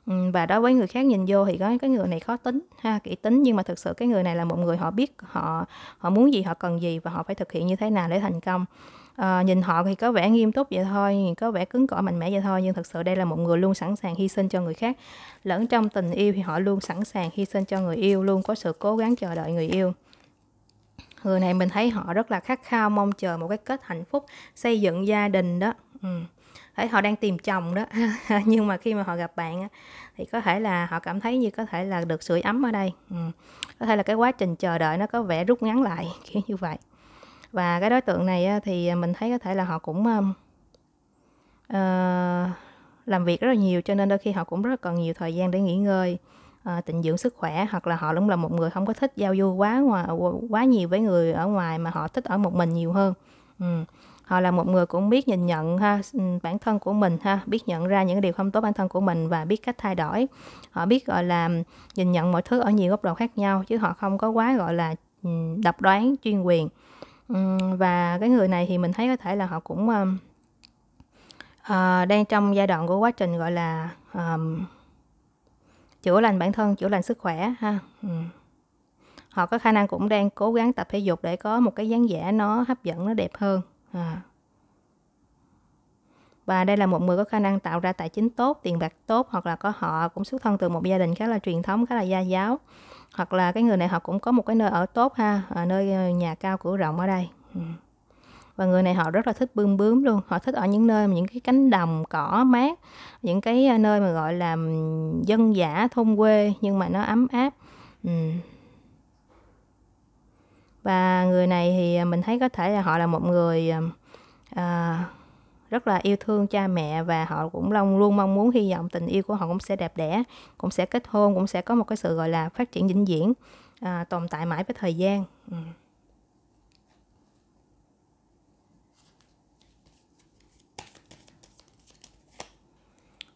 Ừ, và đối với người khác nhìn vô thì có cái người này khó tính ha kỹ tính nhưng mà thực sự cái người này là một người họ biết họ họ muốn gì họ cần gì và họ phải thực hiện như thế nào để thành công à, nhìn họ thì có vẻ nghiêm túc vậy thôi có vẻ cứng cỏi mạnh mẽ vậy thôi nhưng thực sự đây là một người luôn sẵn sàng hy sinh cho người khác lẫn trong tình yêu thì họ luôn sẵn sàng hy sinh cho người yêu luôn có sự cố gắng chờ đợi người yêu người này mình thấy họ rất là khát khao mong chờ một cái kết hạnh phúc xây dựng gia đình đó ừ thấy họ đang tìm chồng đó [LAUGHS] nhưng mà khi mà họ gặp bạn thì có thể là họ cảm thấy như có thể là được sưởi ấm ở đây ừ. có thể là cái quá trình chờ đợi nó có vẻ rút ngắn lại [LAUGHS] kiểu như vậy và cái đối tượng này thì mình thấy có thể là họ cũng uh, làm việc rất là nhiều cho nên đôi khi họ cũng rất còn nhiều thời gian để nghỉ ngơi uh, tịnh dưỡng sức khỏe hoặc là họ cũng là một người không có thích giao du quá ngoài quá nhiều với người ở ngoài mà họ thích ở một mình nhiều hơn ừ họ là một người cũng biết nhìn nhận ha bản thân của mình ha biết nhận ra những điều không tốt bản thân của mình và biết cách thay đổi họ biết gọi là nhìn nhận mọi thứ ở nhiều góc độ khác nhau chứ họ không có quá gọi là độc đoán chuyên quyền và cái người này thì mình thấy có thể là họ cũng uh, đang trong giai đoạn của quá trình gọi là um, chữa lành bản thân chữa lành sức khỏe ha họ có khả năng cũng đang cố gắng tập thể dục để có một cái dáng vẻ nó hấp dẫn nó đẹp hơn à. và đây là một người có khả năng tạo ra tài chính tốt tiền bạc tốt hoặc là có họ cũng xuất thân từ một gia đình khá là truyền thống khá là gia giáo hoặc là cái người này họ cũng có một cái nơi ở tốt ha ở à, nơi nhà cao cửa rộng ở đây ừ. và người này họ rất là thích bươm bướm luôn họ thích ở những nơi những cái cánh đồng cỏ mát những cái nơi mà gọi là dân dã thôn quê nhưng mà nó ấm áp ừ và người này thì à, mình thấy có thể là họ là một người à, à, rất là yêu thương cha mẹ và họ cũng long luôn mong muốn hy vọng tình yêu của họ cũng sẽ đẹp đẽ cũng sẽ kết hôn cũng sẽ có một cái sự gọi là phát triển vĩnh viễn à, tồn tại mãi với thời gian ừ.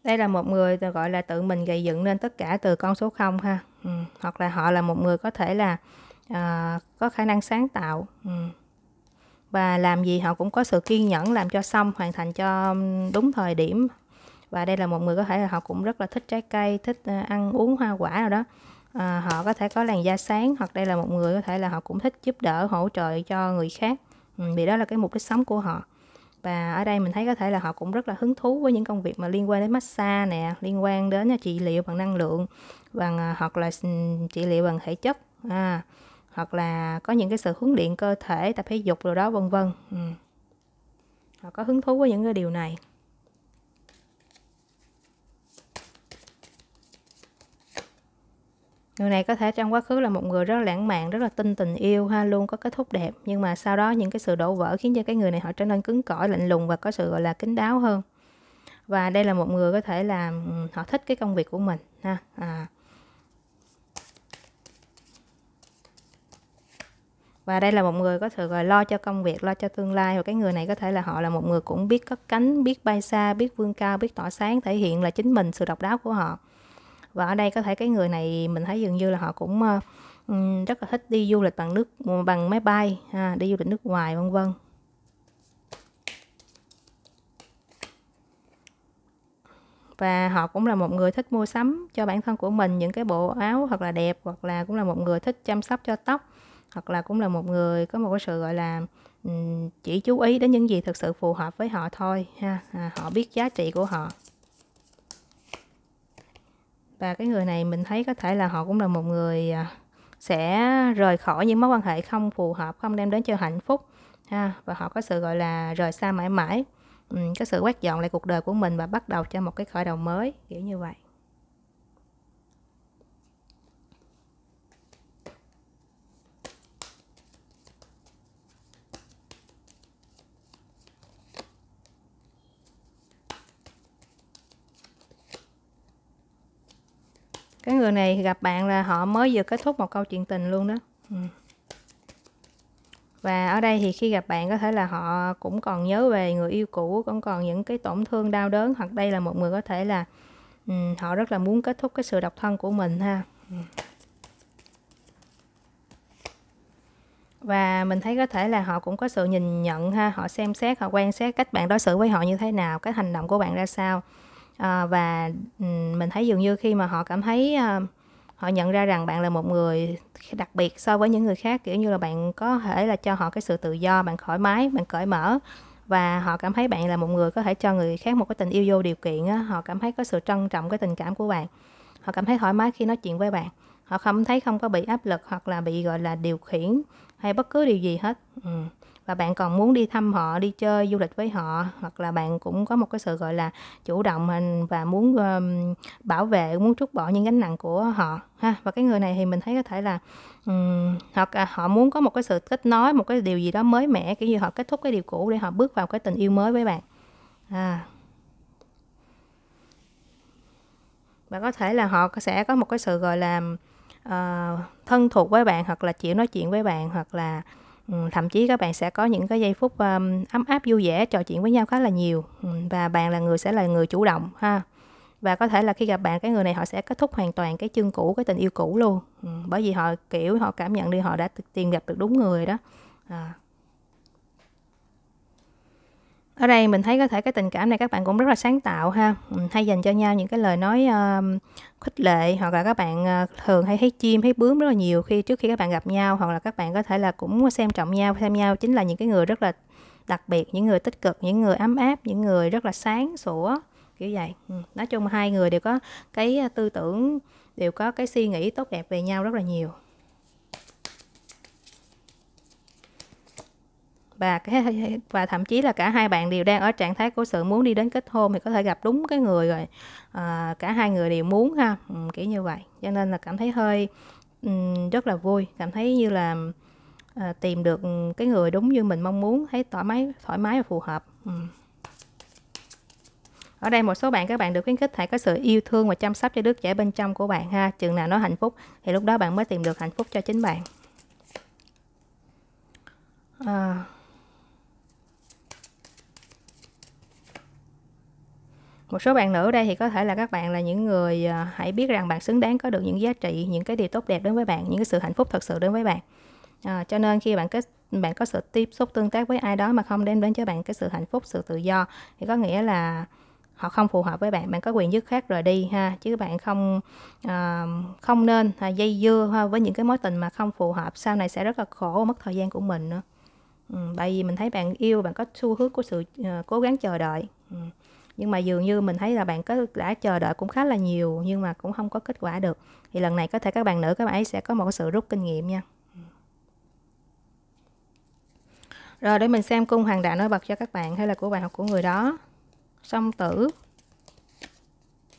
đây là một người à, gọi là tự mình gây dựng nên tất cả từ con số 0 ha ừ. hoặc là họ là một người có thể là à, có khả năng sáng tạo ừ. và làm gì họ cũng có sự kiên nhẫn làm cho xong hoàn thành cho đúng thời điểm và đây là một người có thể là họ cũng rất là thích trái cây thích ờ, ăn uống hoa quả nào đó à, họ có thể có làn da sáng hoặc đây là một người có thể là họ cũng thích giúp đỡ hỗ trợ cho người khác ừ, vì đó là cái mục đích sống của họ và ở đây mình thấy có thể là họ cũng rất là hứng thú với những công việc mà liên quan đến massage nè liên quan đến trị liệu bằng năng lượng bằng hoặc là trị liệu bằng thể chất à, hoặc là có những cái sự huấn luyện cơ thể tập thể dục rồi đó vân vân ừ. họ có hứng thú với những cái điều này Người này có thể trong quá khứ là một người rất là lãng mạn, rất là tinh tình yêu ha, luôn có kết thúc đẹp, nhưng mà sau đó những cái sự đổ vỡ khiến cho cái người này họ trở nên cứng cỏi, lạnh lùng và có sự gọi là kín đáo hơn. Và đây là một người có thể là ừ, họ thích cái công việc của mình ha. À, và đây là một người có thể gọi lo cho công việc lo cho tương lai và cái người này có thể là họ là một người cũng biết cất cánh biết bay xa biết vươn cao biết tỏa sáng thể hiện là chính mình sự độc đáo của họ và ở đây có thể cái người này mình thấy dường như là họ cũng uh, rất là thích đi du lịch bằng nước bằng máy bay ha, đi du lịch nước ngoài vân vân và họ cũng là một người thích mua sắm cho bản thân của mình những cái bộ áo hoặc là đẹp hoặc là cũng là một người thích chăm sóc cho tóc hoặc là cũng là một người có một cái sự gọi là chỉ chú ý đến những gì thực sự phù hợp với họ thôi ha à, họ biết giá trị của họ và cái người này mình thấy có thể là họ cũng là một người à, sẽ rời khỏi những mối quan hệ không phù hợp không đem đến cho hạnh phúc ha và họ có sự gọi là rời xa mãi mãi ừ, cái sự quét dọn lại cuộc đời của mình và bắt đầu cho một cái khởi đầu mới kiểu như vậy cái người này gặp bạn là họ mới vừa kết thúc một câu chuyện tình luôn đó ừ. và ở đây thì khi gặp bạn có thể là họ cũng còn nhớ về người yêu cũ cũng còn những cái tổn thương đau đớn hoặc đây là một người có thể là um, họ rất là muốn kết thúc cái sự độc thân của mình ha ừ. và mình thấy có thể là họ cũng có sự nhìn nhận ha họ xem xét họ quan sát cách bạn đối xử với họ như thế nào cái hành động của bạn ra sao à, và ừ, mình thấy dường như khi mà họ cảm thấy à, họ nhận ra rằng bạn là một người đặc biệt so với những người khác kiểu như là bạn có thể là cho họ cái sự tự do bạn thoải mái bạn cởi mở và họ cảm thấy bạn là một người có thể cho người khác một cái tình yêu vô điều kiện á họ cảm thấy có sự trân trọng cái tình cảm của bạn họ cảm thấy thoải mái khi nói chuyện với bạn họ không thấy không có bị áp lực hoặc là bị gọi là điều khiển hay bất cứ điều gì hết ừ và bạn còn muốn đi thăm họ đi chơi du lịch với họ hoặc là bạn cũng có một cái sự gọi là chủ động và muốn um, bảo vệ muốn trút bỏ những gánh nặng của họ ha và cái người này thì mình thấy có thể là um, hoặc à, họ muốn có một cái sự kết nối một cái điều gì đó mới mẻ kiểu như họ kết thúc cái điều cũ để họ bước vào cái tình yêu mới với bạn à và có thể là họ sẽ có một cái sự gọi là uh, thân thuộc với bạn hoặc là chịu nói chuyện với bạn hoặc là Ừ, thậm chí các bạn sẽ có những cái giây phút um, ấm áp vui vẻ trò chuyện với nhau khá là nhiều ừ, và bạn là người sẽ là người chủ động ha và có thể là khi gặp bạn cái người này họ sẽ kết thúc hoàn toàn cái chương cũ cái tình yêu cũ luôn ừ, bởi vì họ kiểu họ cảm nhận đi họ đã tìm gặp được đúng người đó à. ở đây mình thấy có thể cái tình cảm này các bạn cũng rất là sáng tạo ha hay dành cho nhau những cái lời nói uh, khích lệ hoặc là các bạn ờ, thường hay thấy chim thấy bướm rất là nhiều khi trước khi các bạn gặp nhau hoặc là các bạn có thể là cũng xem trọng nhau xem nhau chính là những cái người rất là đặc biệt những người tích cực những người ấm áp những người rất là sáng sủa kiểu vậy ừ, nói chung hai người đều có cái ờ, tư tưởng đều có cái suy nghĩ tốt đẹp về nhau rất là nhiều và cái [LAUGHS] và thậm chí là cả hai bạn đều đang ở trạng thái của sự muốn đi đến kết hôn thì có thể gặp đúng cái người rồi à, cả hai người đều muốn ha ừ, kiểu như vậy cho nên là cảm thấy hơi um, rất là vui cảm thấy như là à, tìm được cái người đúng như mình mong muốn thấy thoải mái thoải mái và phù hợp ừ. ở đây một số bạn các bạn được khuyến khích hãy có sự yêu thương và chăm sóc cho đứa trẻ bên trong của bạn ha chừng nào nó hạnh phúc thì lúc đó bạn mới tìm được hạnh phúc cho chính bạn à. một số bạn nữ đây thì có thể là các bạn là những người à, hãy biết rằng bạn xứng đáng có được những giá trị những cái điều tốt đẹp đến với bạn những cái sự hạnh phúc thật sự đến với bạn à, cho nên khi bạn kết bạn có sự tiếp xúc tương tác với ai đó mà không đem đến cho bạn cái sự hạnh phúc sự tự do thì có nghĩa là họ không phù hợp với bạn bạn có quyền dứt khác rời đi ha chứ bạn không uh, không nên ha, à, dây dưa ha, với những cái mối tình mà không phù hợp sau này sẽ rất là khổ mất thời gian của mình nữa ừ, bởi vì mình thấy bạn yêu bạn có xu hướng của sự uh, cố gắng chờ đợi ừ nhưng mà dường như mình thấy là bạn có đã chờ đợi cũng khá là nhiều nhưng mà cũng không có kết quả được thì lần này có thể các bạn nữ các bạn ấy sẽ có một sự rút kinh nghiệm nha rồi để mình xem cung hoàng đạo nổi bật cho các bạn hay là của bài học của người đó song tử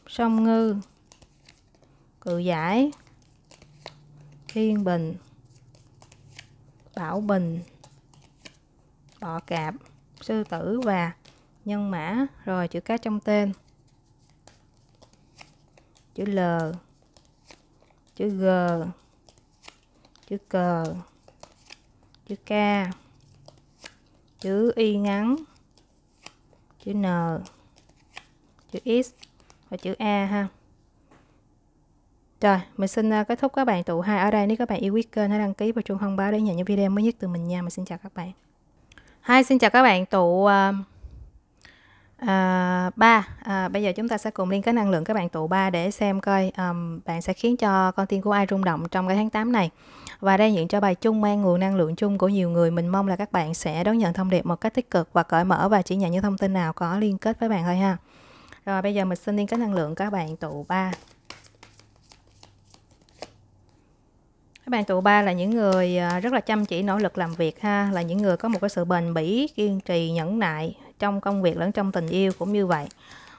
song ngư cự giải thiên bình bảo bình bọ cạp sư tử và nhân mã rồi chữ cái trong tên chữ L chữ G chữ C chữ K chữ Y ngắn chữ N chữ X và chữ A ha rồi, mình xin ờ, kết thúc các bạn tụ hai ở đây. Nếu các bạn yêu quý kênh, hãy đăng ký vào chuông thông báo để nhận những video mới nhất từ mình nha. Mình xin chào các bạn. hai xin chào các bạn tụ uh, À, 3. À, bây giờ chúng ta sẽ cùng liên kết năng lượng các bạn tụ 3 để xem coi um, bạn sẽ khiến cho con tiên của ai rung động trong cái tháng 8 này. Và đây hiện cho bài chung mang nguồn năng lượng chung của nhiều người. Mình mong là các bạn sẽ đón nhận thông điệp một cách tích cực và cởi mở và chỉ nhận những thông tin nào có liên kết với bạn thôi ha. Rồi bây giờ mình xin liên kết năng lượng các bạn tụ 3. các bạn tụ ba là những người ờ, rất là chăm chỉ nỗ lực làm việc ha là những người có một cái sự bền bỉ kiên trì nhẫn nại trong công việc lẫn trong tình yêu cũng như vậy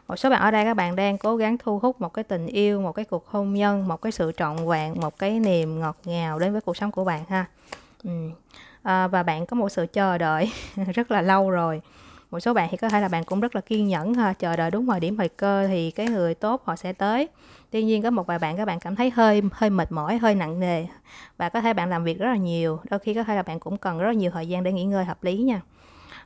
một số bạn ở đây các bạn đang cố gắng thu hút một cái tình yêu một cái cuộc hôn nhân một cái sự trọn vẹn một cái niềm ngọt ngào đến với cuộc sống của bạn ha ừ. à, và bạn có một sự chờ đợi [LAUGHS] rất là lâu rồi một số bạn thì có thể là bạn cũng rất là kiên nhẫn ha chờ đợi đúng thời điểm thời cơ thì cái người tốt họ sẽ tới tuy nhiên có một vài bạn các bạn cảm thấy hơi hơi mệt mỏi hơi nặng nề và có thể bạn làm việc rất là nhiều đôi khi có thể là bạn cũng cần rất là nhiều thời gian để nghỉ ngơi hợp lý nha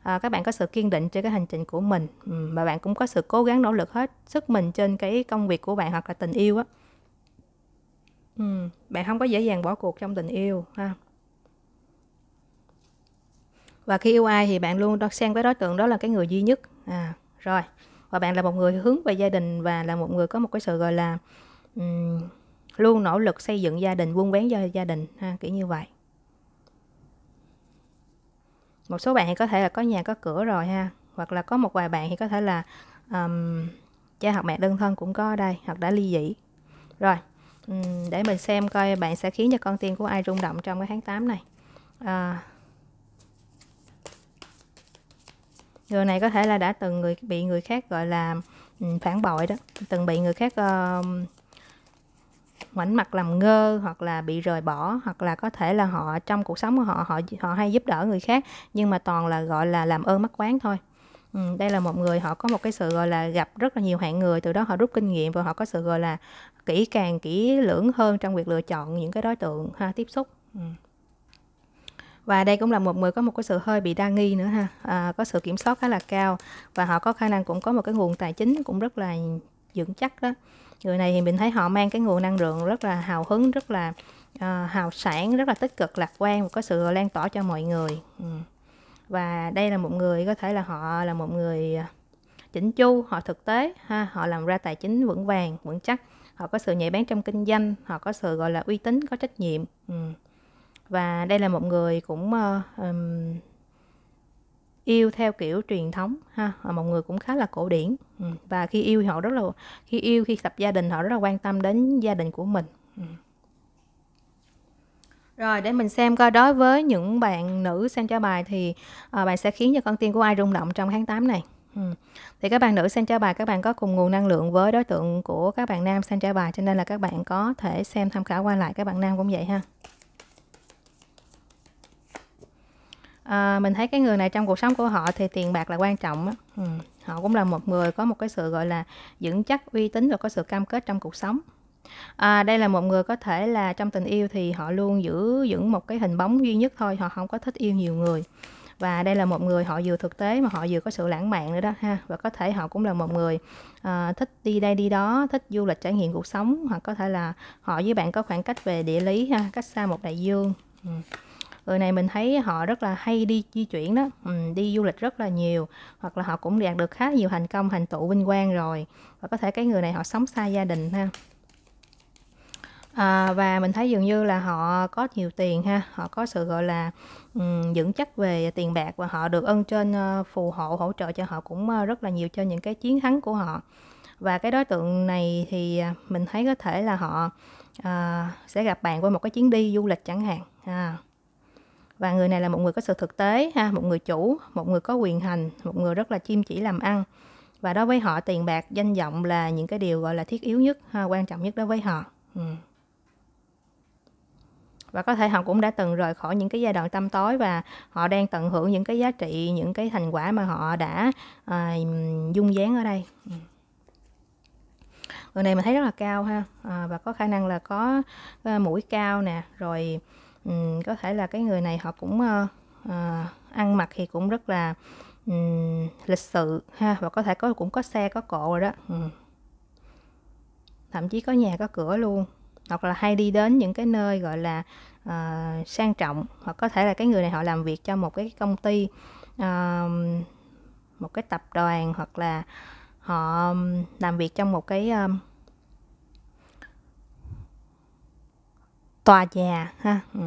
à, các bạn có sự kiên định trên cái hành trình của mình và bạn cũng có sự cố gắng nỗ lực hết sức mình trên cái công việc của bạn hoặc là tình yêu á ừ, bạn không có dễ dàng bỏ cuộc trong tình yêu ha và khi yêu ai thì bạn luôn xen với đối tượng đó là cái người duy nhất à rồi và bạn là một người hướng về gia đình và là một người có một cái sự gọi là um, luôn nỗ lực xây dựng gia đình vun vén cho gia đình ha kiểu như vậy một số bạn thì có thể là có nhà có cửa rồi ha hoặc là có một vài bạn thì có thể là um, cha hoặc mẹ đơn thân cũng có ở đây hoặc đã ly dị rồi um, để mình xem coi bạn sẽ khiến cho con tiên của ai rung động trong cái tháng 8 này à, người này có thể là đã từng người bị người khác gọi là um, phản bội đó từng bị người khác uh, ngoảnh mặt làm ngơ hoặc là bị rời bỏ hoặc là có thể là họ trong cuộc sống của họ họ họ hay giúp đỡ người khác nhưng mà toàn là gọi là làm ơn mắc quán thôi ừ, đây là một người họ có một cái sự gọi là gặp rất là nhiều hạng người từ đó họ rút kinh nghiệm và họ có sự gọi là kỹ càng kỹ lưỡng hơn trong việc lựa chọn những cái đối tượng ha tiếp xúc ừ và đây cũng là một người có một cái sự hơi bị đa nghi nữa ha à, có sự kiểm soát khá là cao và họ có khả năng cũng có một cái nguồn tài chính cũng rất là vững chắc đó người này thì mình thấy họ mang cái nguồn năng lượng rất là hào hứng rất là uh, hào sản rất là tích cực lạc quan và có sự lan tỏa cho mọi người ừ. và đây là một người có thể là họ là một người ờ, chỉnh chu họ thực tế ha họ làm ra tài chính vững vàng vững chắc họ có sự nhạy bén trong kinh doanh họ có sự gọi là uy tín có trách nhiệm ừ. và đây là một người cũng uh, yêu theo kiểu truyền thống ha một người cũng khá là cổ điển ừ, và khi yêu họ rất là khi yêu khi tập gia đình họ rất là quan tâm đến gia đình của mình ừ. Rồi để mình xem coi đối với những bạn nữ xem cho bài thì à, bạn sẽ khiến cho con tim của ai rung động trong tháng 8 này. Ừ. Thì các bạn nữ xem cho bài các bạn có cùng nguồn năng lượng với đối tượng của các bạn nam xem cho bài cho nên là các bạn có thể xem tham khảo qua lại các bạn nam cũng vậy ha. à, mình thấy cái người này trong cuộc sống của họ thì tiền bạc là quan trọng á ừ. họ cũng là một người có một cái sự gọi là vững chắc uy tín và có sự cam kết trong cuộc sống à, đây là một người có thể là trong tình yêu thì họ luôn giữ vững một cái hình bóng duy nhất thôi họ không có thích yêu nhiều người và đây là một người họ vừa thực tế mà họ vừa có sự lãng mạn nữa đó ha và có thể họ cũng là một người à, thích đi đây đi đó thích du lịch trải nghiệm cuộc sống hoặc có thể là họ với bạn có khoảng cách về địa lý ha cách xa một đại dương ừ người này mình thấy họ rất là hay đi di chuyển đó ừ, đi du lịch rất là nhiều hoặc là họ cũng đạt được khá nhiều thành công thành tựu vinh quang rồi và có thể cái người này họ sống xa gia đình ha à, và mình thấy dường như là họ có nhiều tiền ha họ có sự gọi là um, chất về tiền bạc và họ được ơn trên uh, phù hộ hỗ trợ cho họ cũng uh, rất là nhiều cho những cái chiến thắng của họ và cái đối tượng này thì à, mình thấy có thể là họ uh, sẽ gặp bạn qua một cái chuyến đi du lịch chẳng hạn à, và người này là một người có sự thực tế ha một người chủ một người có quyền hành một người rất là chim chỉ làm ăn và đối với họ tiền bạc danh vọng là những cái điều gọi là thiết yếu nhất ha, quan trọng nhất đối với họ ừ. và có thể họ cũng đã từng rời khỏi những cái giai đoạn tâm tối và họ đang tận hưởng những cái giá trị những cái thành quả mà họ đã à, dung dán ở đây ừ người này mình thấy rất là cao ha à, và có khả năng là có à, mũi cao nè rồi um, có thể là cái người này họ cũng uh, uh, ăn mặc thì cũng rất là um, lịch sự ha và có thể có cũng có xe có cộ rồi đó um. thậm chí có nhà có cửa luôn hoặc là hay đi đến những cái nơi gọi là uh, sang trọng hoặc có thể là cái người này họ làm việc cho một cái công ty uh, một cái tập đoàn hoặc là họ làm việc trong một cái uh, tòa nhà ha ừ.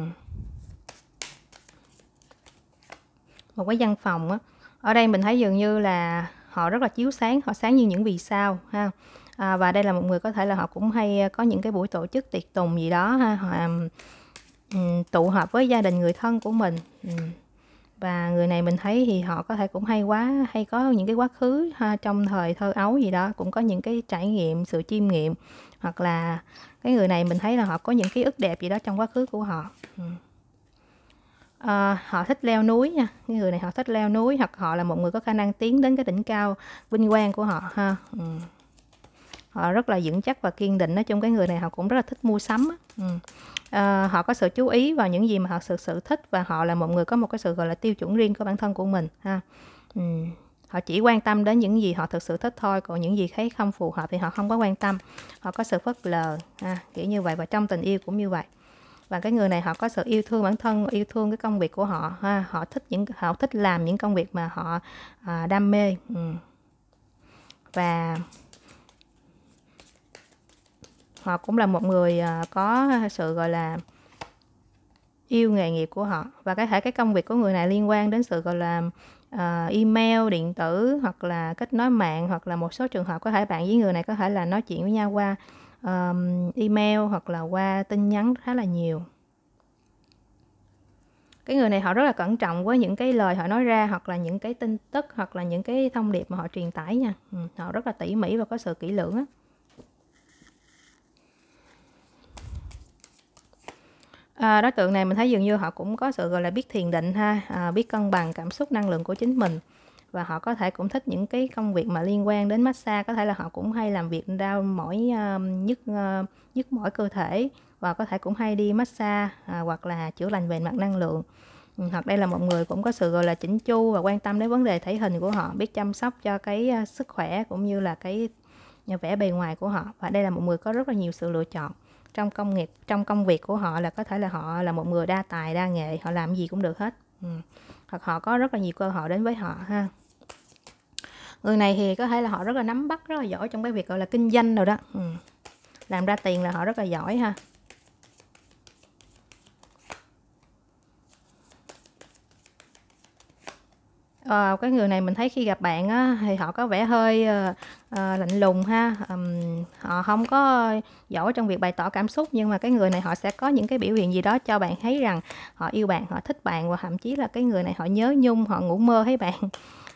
một cái văn phòng á ở đây mình thấy dường như là họ rất là chiếu sáng họ sáng như những vì sao ha à, và đây là một người có thể là họ cũng hay à, có những cái buổi tổ chức tiệc tùng gì đó ha họ um, tụ họp với gia đình người thân của mình um, và người này mình thấy thì họ có thể cũng hay quá hay có những cái quá khứ ha, trong thời thơ ấu gì đó cũng có những cái trải nghiệm sự chiêm nghiệm hoặc là cái người này mình thấy là họ có những ký ức đẹp gì đó trong quá khứ của họ à, họ thích leo núi nha cái người này họ thích leo núi hoặc họ là một người có khả năng tiến đến cái đỉnh cao vinh quang của họ ha ừ. họ rất là vững chắc và kiên định nói chung cái người này họ cũng rất là thích mua sắm ừ. à, họ có sự chú ý vào những gì mà họ thực sự, sự thích và họ là một người có một cái sự gọi là tiêu chuẩn riêng của bản thân của mình ha ừ họ chỉ quan tâm đến những gì họ thực sự thích thôi còn những gì thấy không phù hợp thì họ không có quan tâm họ có sự phớt lờ à, kiểu như vậy và trong tình yêu cũng như vậy và cái người này họ có sự yêu thương bản thân yêu thương cái công việc của họ ha họ thích những họ thích làm những công việc mà họ à, đam mê ừ. và họ cũng là một người à, có sự gọi là yêu nghề nghiệp của họ và cái thể cái công việc của người này liên quan đến sự gọi là uh, email điện tử hoặc là kết nối mạng hoặc là một số trường hợp có thể bạn với người này có thể là nói chuyện với nhau qua um, email hoặc là qua tin nhắn khá là nhiều cái người này họ rất là cẩn trọng với những cái lời họ nói ra hoặc là những cái tin tức hoặc là những cái thông điệp mà họ truyền tải nha ừ, họ rất là tỉ mỉ và có sự kỹ lưỡng á À, đối tượng này mình thấy dường như họ cũng có sự gọi là biết thiền định ha, à, biết cân bằng cảm xúc năng lượng của chính mình và họ có thể cũng thích những cái công việc mà liên quan đến massage có thể là họ cũng hay làm việc đau mỏi uh, nhức uh, nhức mỏi cơ thể và có thể cũng hay đi massage à, hoặc là chữa lành về mặt năng lượng ừ, hoặc đây là một người cũng có sự gọi là chỉnh chu và quan tâm đến vấn đề thể hình của họ biết chăm sóc cho cái à, sức khỏe cũng như là cái vẻ bề ngoài của họ và đây là một người có rất là nhiều sự lựa chọn trong công nghiệp trong công việc của họ là có thể là họ là một người đa tài đa nghệ họ làm gì cũng được hết ừ. hoặc họ có rất là nhiều cơ hội đến với họ ha người này thì có thể là họ rất là nắm bắt rất là giỏi trong cái việc gọi là kinh doanh rồi đó ừ. làm ra tiền là họ rất là giỏi ha Ờ, cái người này mình thấy khi gặp bạn á, thì họ có vẻ hơi ờ, ờ, lạnh lùng ha, ừm, họ không có giỏi trong việc bày tỏ cảm xúc, nhưng mà cái người này họ sẽ có những cái biểu hiện gì đó cho bạn thấy rằng họ yêu bạn, họ thích bạn và thậm chí là cái người này họ nhớ nhung, họ ngủ mơ thấy bạn.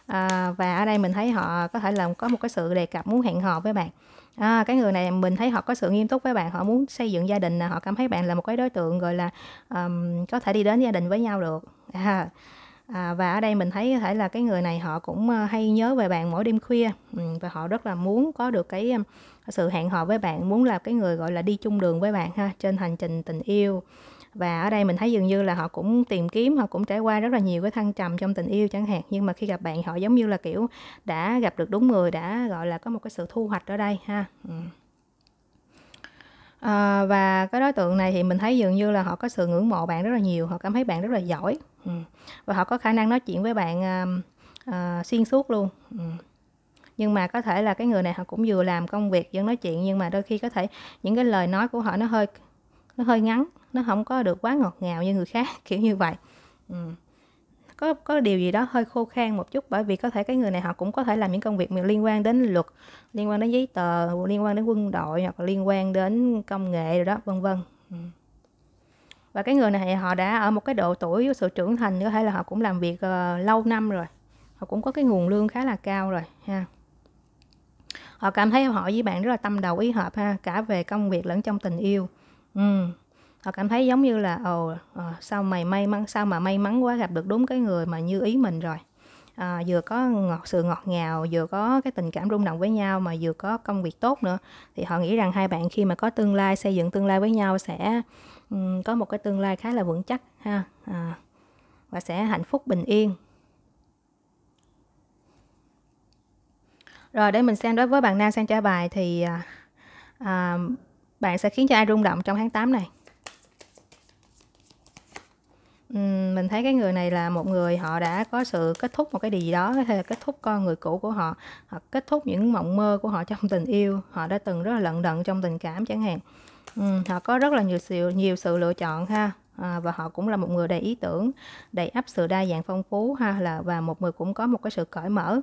À, và ở đây mình thấy họ có thể là có một cái sự đề cập muốn hẹn hò với bạn. À, cái người này mình thấy họ có sự nghiêm túc với bạn, họ muốn xây dựng gia đình họ cảm thấy bạn là một cái đối tượng, gọi là, ờm, có thể đi đến gia đình với nhau được. À. À, và ở đây mình thấy có thể là cái người này họ cũng ờ, hay nhớ về bạn mỗi đêm khuya ừ, và họ rất là muốn có được cái sự hẹn hò với bạn muốn là cái người gọi là đi chung đường với bạn ha trên hành trình tình yêu và ở đây mình thấy dường như là họ cũng tìm kiếm họ cũng trải qua rất là nhiều cái thăng trầm trong tình yêu chẳng hạn nhưng mà khi gặp bạn họ giống như là kiểu đã gặp được đúng người đã gọi là có một cái sự thu hoạch ở đây ha ừ. Ờ, và cái đối tượng này thì mình thấy dường như là họ có sự ngưỡng mộ bạn rất là nhiều, họ cảm thấy bạn rất là giỏi. Ừm, và họ có khả năng nói chuyện với bạn, ờm, ờ, xuyên suốt luôn. Ừm. Nhưng mà có thể là cái người này họ cũng vừa làm công việc vẫn nói chuyện, nhưng mà đôi khi có thể những cái lời nói của họ nó hơi nó hơi ngắn, nó không có được quá ngọt ngào như người khác, [LAUGHS] kiểu như vậy. Ừm có có điều gì đó hơi khô khan một chút bởi vì có thể cái người này họ cũng có thể làm những công việc liên quan đến luật liên quan đến giấy tờ liên quan đến quân đội hoặc liên quan đến công nghệ rồi đó vân vân ừ. và cái người này họ đã ở một cái độ tuổi với sự trưởng thành có thể là họ cũng làm việc uh, lâu năm rồi họ cũng có cái nguồn lương khá là cao rồi ha họ cảm thấy họ với bạn rất là tâm đầu ý hợp ha cả về công việc lẫn trong tình yêu ừ họ cảm thấy giống như là ồ oh, sao mày may mắn sao mà may mắn quá gặp được đúng cái người mà như ý mình rồi à, vừa có ngọt sự ngọt ngào vừa có cái tình cảm rung động với nhau mà vừa có công việc tốt nữa thì họ nghĩ rằng hai bạn khi mà có tương lai xây dựng tương lai với nhau sẽ um, có một cái tương lai khá là vững chắc ha à, và sẽ hạnh phúc bình yên rồi để mình xem đối với bạn nam sang trả bài thì à, à, bạn sẽ khiến cho ai rung động trong tháng 8 này mình thấy cái người này là một người họ đã có sự kết thúc một cái gì đó hay là kết thúc con người cũ của họ hoặc kết thúc những mộng mơ của họ trong tình yêu họ đã từng rất là lận đận trong tình cảm chẳng hạn ừ, họ có rất là nhiều sự nhiều sự lựa chọn ha à, và họ cũng là một người đầy ý tưởng đầy ắp sự đa dạng phong phú ha là và một người cũng có một cái sự cởi mở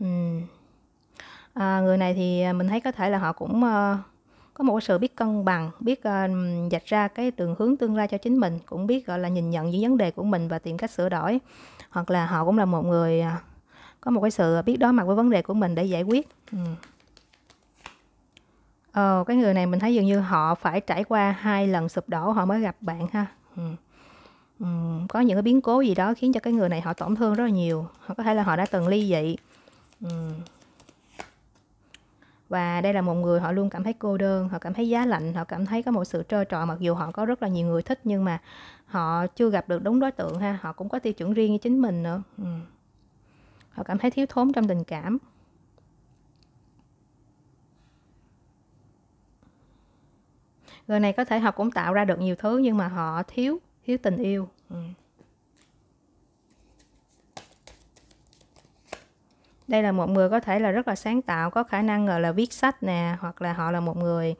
ừ. à, người này thì à, mình thấy có thể là họ cũng uh, có một sự biết cân bằng biết uh, ờ, dạch ra cái đường hướng tương lai cho chính mình cũng biết gọi là nhìn nhận những vấn đề của mình và tìm cách sửa đổi hoặc là họ cũng là một người uh, có một cái sự biết đối mặt với vấn đề của mình để giải quyết ừ. ờ, cái người này mình thấy dường như họ phải trải qua hai lần sụp đổ họ mới gặp bạn ha ừ. Ừ, có những cái biến cố gì đó khiến cho cái người này họ tổn thương rất là nhiều hoặc có thể là họ đã từng ly dị ừ và đây là một người họ luôn cảm thấy cô đơn họ cảm thấy giá lạnh họ cảm thấy có một sự trơ trọi mặc dù họ có rất là nhiều người thích nhưng mà họ chưa gặp được đúng đối tượng ha họ cũng có tiêu chuẩn riêng như chính mình nữa ừ. họ cảm thấy thiếu thốn trong tình cảm người này có thể họ cũng tạo ra được nhiều thứ nhưng mà họ thiếu thiếu tình yêu ừ. đây là một người có thể là rất là sáng tạo có khả năng gọi là viết sách nè hoặc là họ là một người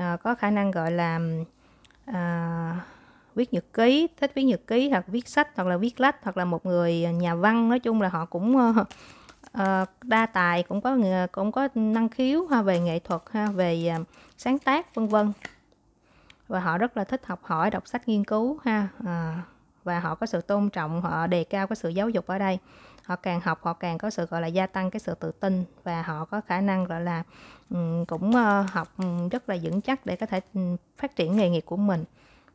uh, có khả năng gọi là uh, viết nhật ký thích viết nhật ký hoặc viết sách hoặc là viết lách hoặc là một người nhà văn nói chung là họ cũng uh, uh, đa tài cũng có cũng có năng khiếu ha về nghệ thuật ha về uh, sáng tác vân vân và họ rất là thích học hỏi đọc sách nghiên cứu ha uh, và họ có sự tôn trọng họ đề cao cái sự giáo dục ở đây họ càng học họ càng có sự gọi là gia tăng cái sự tự tin và họ có khả năng gọi là cũng ờ, học rất là vững chắc để có thể phát triển nghề nghiệp của mình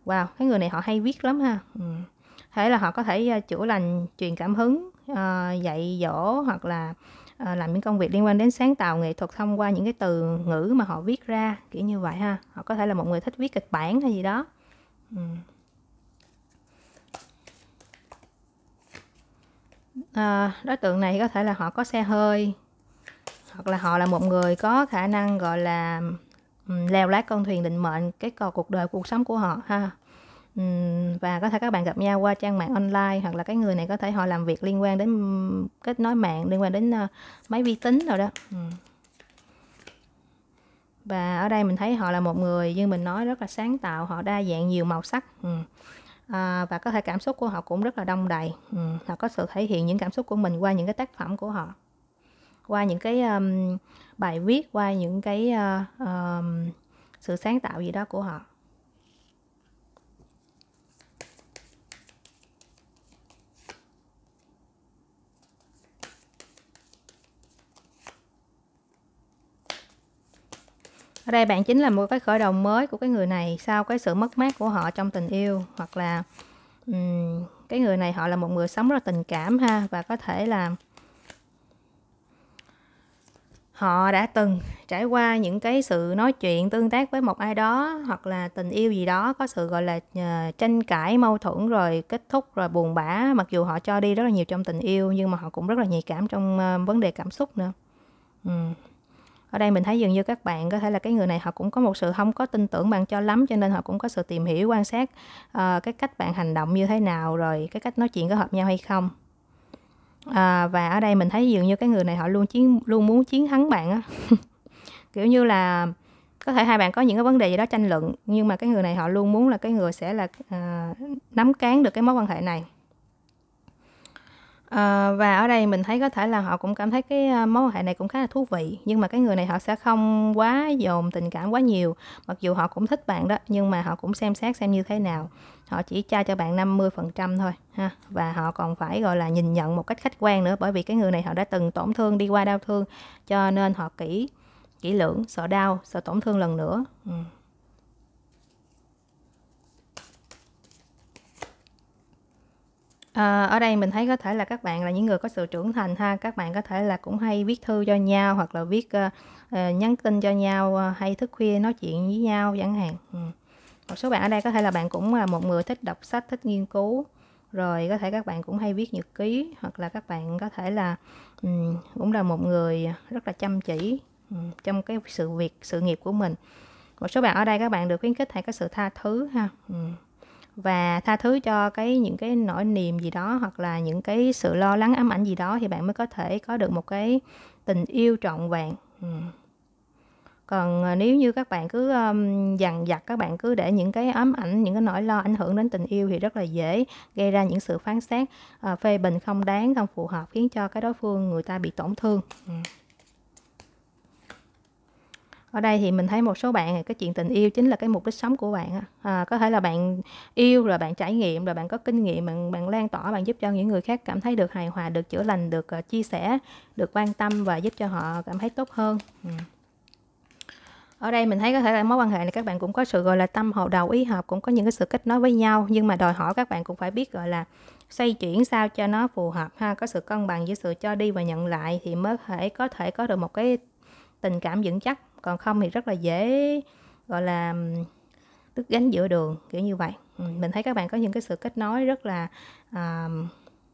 wow cái người này họ hay viết lắm ha thế là họ có thể ờ, chữa lành truyền cảm hứng ờ, dạy dỗ hoặc là làm những công việc liên quan đến sáng tạo nghệ thuật thông qua những cái từ ngữ mà họ viết ra kiểu như vậy ha họ có thể là một người thích viết kịch bản hay gì đó ừ. à, đối tượng này có thể là họ có xe hơi hoặc là họ là một người có khả năng gọi là um, ừ, leo lái con thuyền định mệnh cái cò cuộc đời cuộc sống của họ ha um, và có thể các bạn gặp nhau qua trang mạng online hoặc là cái người này có thể họ làm việc liên quan đến kết nối mạng liên quan đến uh, máy vi tính rồi đó um. và ở đây mình thấy họ là một người như mình nói rất là sáng tạo họ đa dạng nhiều màu sắc um à, và có thể cảm xúc của họ cũng rất là đông đầy ừ, họ có sự thể hiện những cảm xúc của mình qua những cái tác phẩm của họ qua những cái um, bài viết qua những cái uh, um, sự sáng tạo gì đó của họ ở đây bạn chính là một cái khởi đầu mới của cái người này sau cái sự mất mát của họ trong tình yêu hoặc là um, cái người này họ là một người sống rất là tình cảm ha và có thể là họ đã từng trải qua những cái sự nói chuyện tương tác với một ai đó hoặc là tình yêu gì đó có sự gọi là uh, tranh cãi mâu thuẫn rồi kết thúc rồi buồn bã mặc dù họ cho đi rất là nhiều trong tình yêu nhưng mà họ cũng rất là nhạy cảm trong uh, vấn đề cảm xúc nữa ừ ở đây mình thấy dường như các bạn có thể là cái người này họ cũng có một sự không có tin tưởng bạn cho lắm cho nên họ cũng có sự tìm hiểu quan sát uh, cái cách bạn hành động như thế nào rồi cái cách nói chuyện có hợp nhau hay không à, và ở đây mình thấy dường như cái người này họ luôn chiến luôn muốn chiến thắng bạn á [LAUGHS] kiểu như là có thể hai bạn có những cái vấn đề gì đó tranh luận nhưng mà cái người này họ luôn muốn là cái người sẽ là uh, nắm cán được cái mối quan hệ này Ờ, và ở đây mình thấy có thể là họ cũng cảm thấy cái, ờ, mối quan hệ này cũng khá là thú vị, nhưng mà cái người này họ sẽ không quá dồn tình cảm quá nhiều. Mặc dù họ cũng thích bạn đó, nhưng mà họ cũng xem xét xem như thế nào, họ chỉ trao cho bạn 50% thôi ha. Và họ còn phải, gọi là, nhìn nhận một cách khách quan nữa, bởi vì cái người này họ đã từng tổn thương, đi qua đau thương, cho nên họ kỹ kỹ lưỡng, sợ đau, sợ tổn thương lần nữa. Ừm. Ờ, ở đây mình thấy có thể là các bạn là những người có sự trưởng thành ha, các bạn có thể là cũng hay viết thư cho nhau hoặc là viết, ơ, ờ, ờ, nhắn tin cho nhau, ơ, ờ, hay thức khuya nói chuyện với nhau chẳng hạn. Ừm. Một số bạn ở đây có thể là bạn cũng là một người thích đọc sách, thích nghiên cứu, rồi có thể các bạn cũng hay viết nhật ký hoặc là các bạn có thể là, ừm, cũng là một người rất là chăm chỉ, ừm, trong cái sự việc, sự nghiệp của mình. Một số bạn ở đây các bạn được khuyến khích hay có sự tha thứ ha. Ừm và tha thứ cho cái những cái nỗi niềm gì đó hoặc là những cái sự lo lắng ám ảnh gì đó thì bạn mới có thể có được một cái tình yêu trọn vẹn còn ờ, nếu như các bạn cứ um, dằn vặt các bạn cứ để những cái ám ảnh những cái nỗi lo ảnh hưởng đến tình yêu thì rất là dễ gây ra những sự phán xét uh, phê bình không đáng không phù hợp khiến cho cái đối phương người ta bị tổn thương ừ ở đây thì mình thấy một số bạn cái chuyện tình yêu chính là cái mục đích sống của bạn à, có thể là bạn yêu rồi bạn trải nghiệm rồi bạn có kinh nghiệm bạn bạn lan tỏa bạn giúp cho những người khác cảm thấy được hài hòa được chữa lành được uh, chia sẻ được quan tâm và giúp cho họ cảm thấy tốt hơn ừ. ở đây mình thấy có thể là mối quan hệ này các bạn cũng có sự gọi là tâm hậu đầu ý hợp cũng có những cái sự kết nối với nhau nhưng mà đòi hỏi các bạn cũng phải biết gọi là xoay chuyển sao cho nó phù hợp ha có sự cân bằng giữa sự cho đi và nhận lại thì mới thể có thể có được một cái tình cảm vững chắc còn không thì rất là dễ gọi là đứt gánh giữa đường kiểu như vậy ừ, mình thấy các bạn có những cái sự kết nối rất là uh,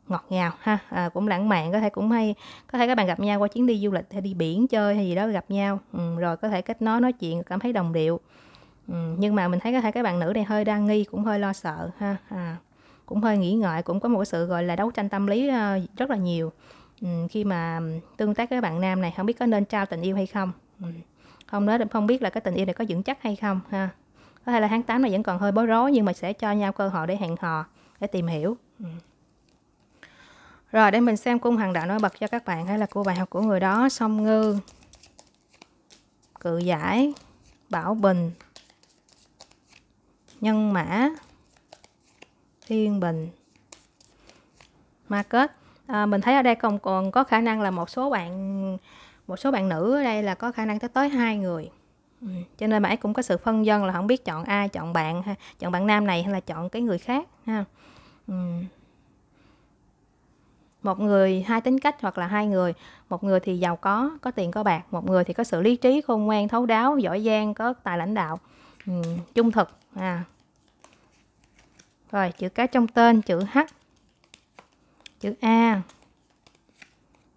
ngọt ngào ha à, cũng lãng mạn có thể cũng hay có thể các bạn gặp nhau qua chuyến đi du lịch hay đi biển chơi hay gì đó gặp nhau ừ, rồi có thể kết nối nói chuyện cảm thấy đồng điệu ừ, nhưng mà mình thấy có thể các bạn nữ này hơi đa nghi cũng hơi lo sợ ha à, cũng hơi nghĩ ngợi cũng có một sự gọi là đấu tranh tâm lý uh, rất là nhiều Ừ, khi mà tương tác với bạn nam này không biết có nên trao tình yêu hay không um, không nói không biết là cái tình yêu này có vững chắc hay không ha có thể là tháng 8 này vẫn còn hơi bối rối nhưng mà sẽ cho nhau cơ hội để hẹn hò để tìm hiểu ừ. rồi để mình xem cung hoàng đạo nổi bật cho các bạn hay là của bài học của người đó song ngư cự giải bảo bình nhân mã thiên bình ma kết à, mình thấy ở đây còn còn có khả năng là một số bạn một số bạn nữ ở đây là có khả năng tới tới hai người ừ, cho nên bạn ấy cũng có sự phân dân là không biết chọn ai chọn bạn ha chọn bạn nam này hay là chọn cái người khác ha ừ. một người hai tính cách hoặc là hai người một người thì giàu có có tiền có bạc một người thì có sự lý trí khôn ngoan thấu đáo giỏi giang có tài lãnh đạo ừ. trung thực à rồi chữ cái trong tên chữ h chữ A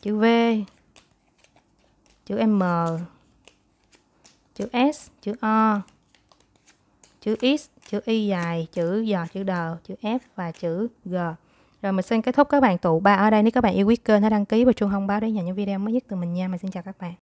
chữ V chữ M chữ S chữ O chữ X chữ Y dài chữ giò chữ đờ chữ F và chữ G rồi mình xin kết thúc các bạn tụ ba ở đây nếu các bạn yêu quý kênh hãy đăng ký và chuông thông báo để nhận những video mới nhất từ mình nha mình xin chào các bạn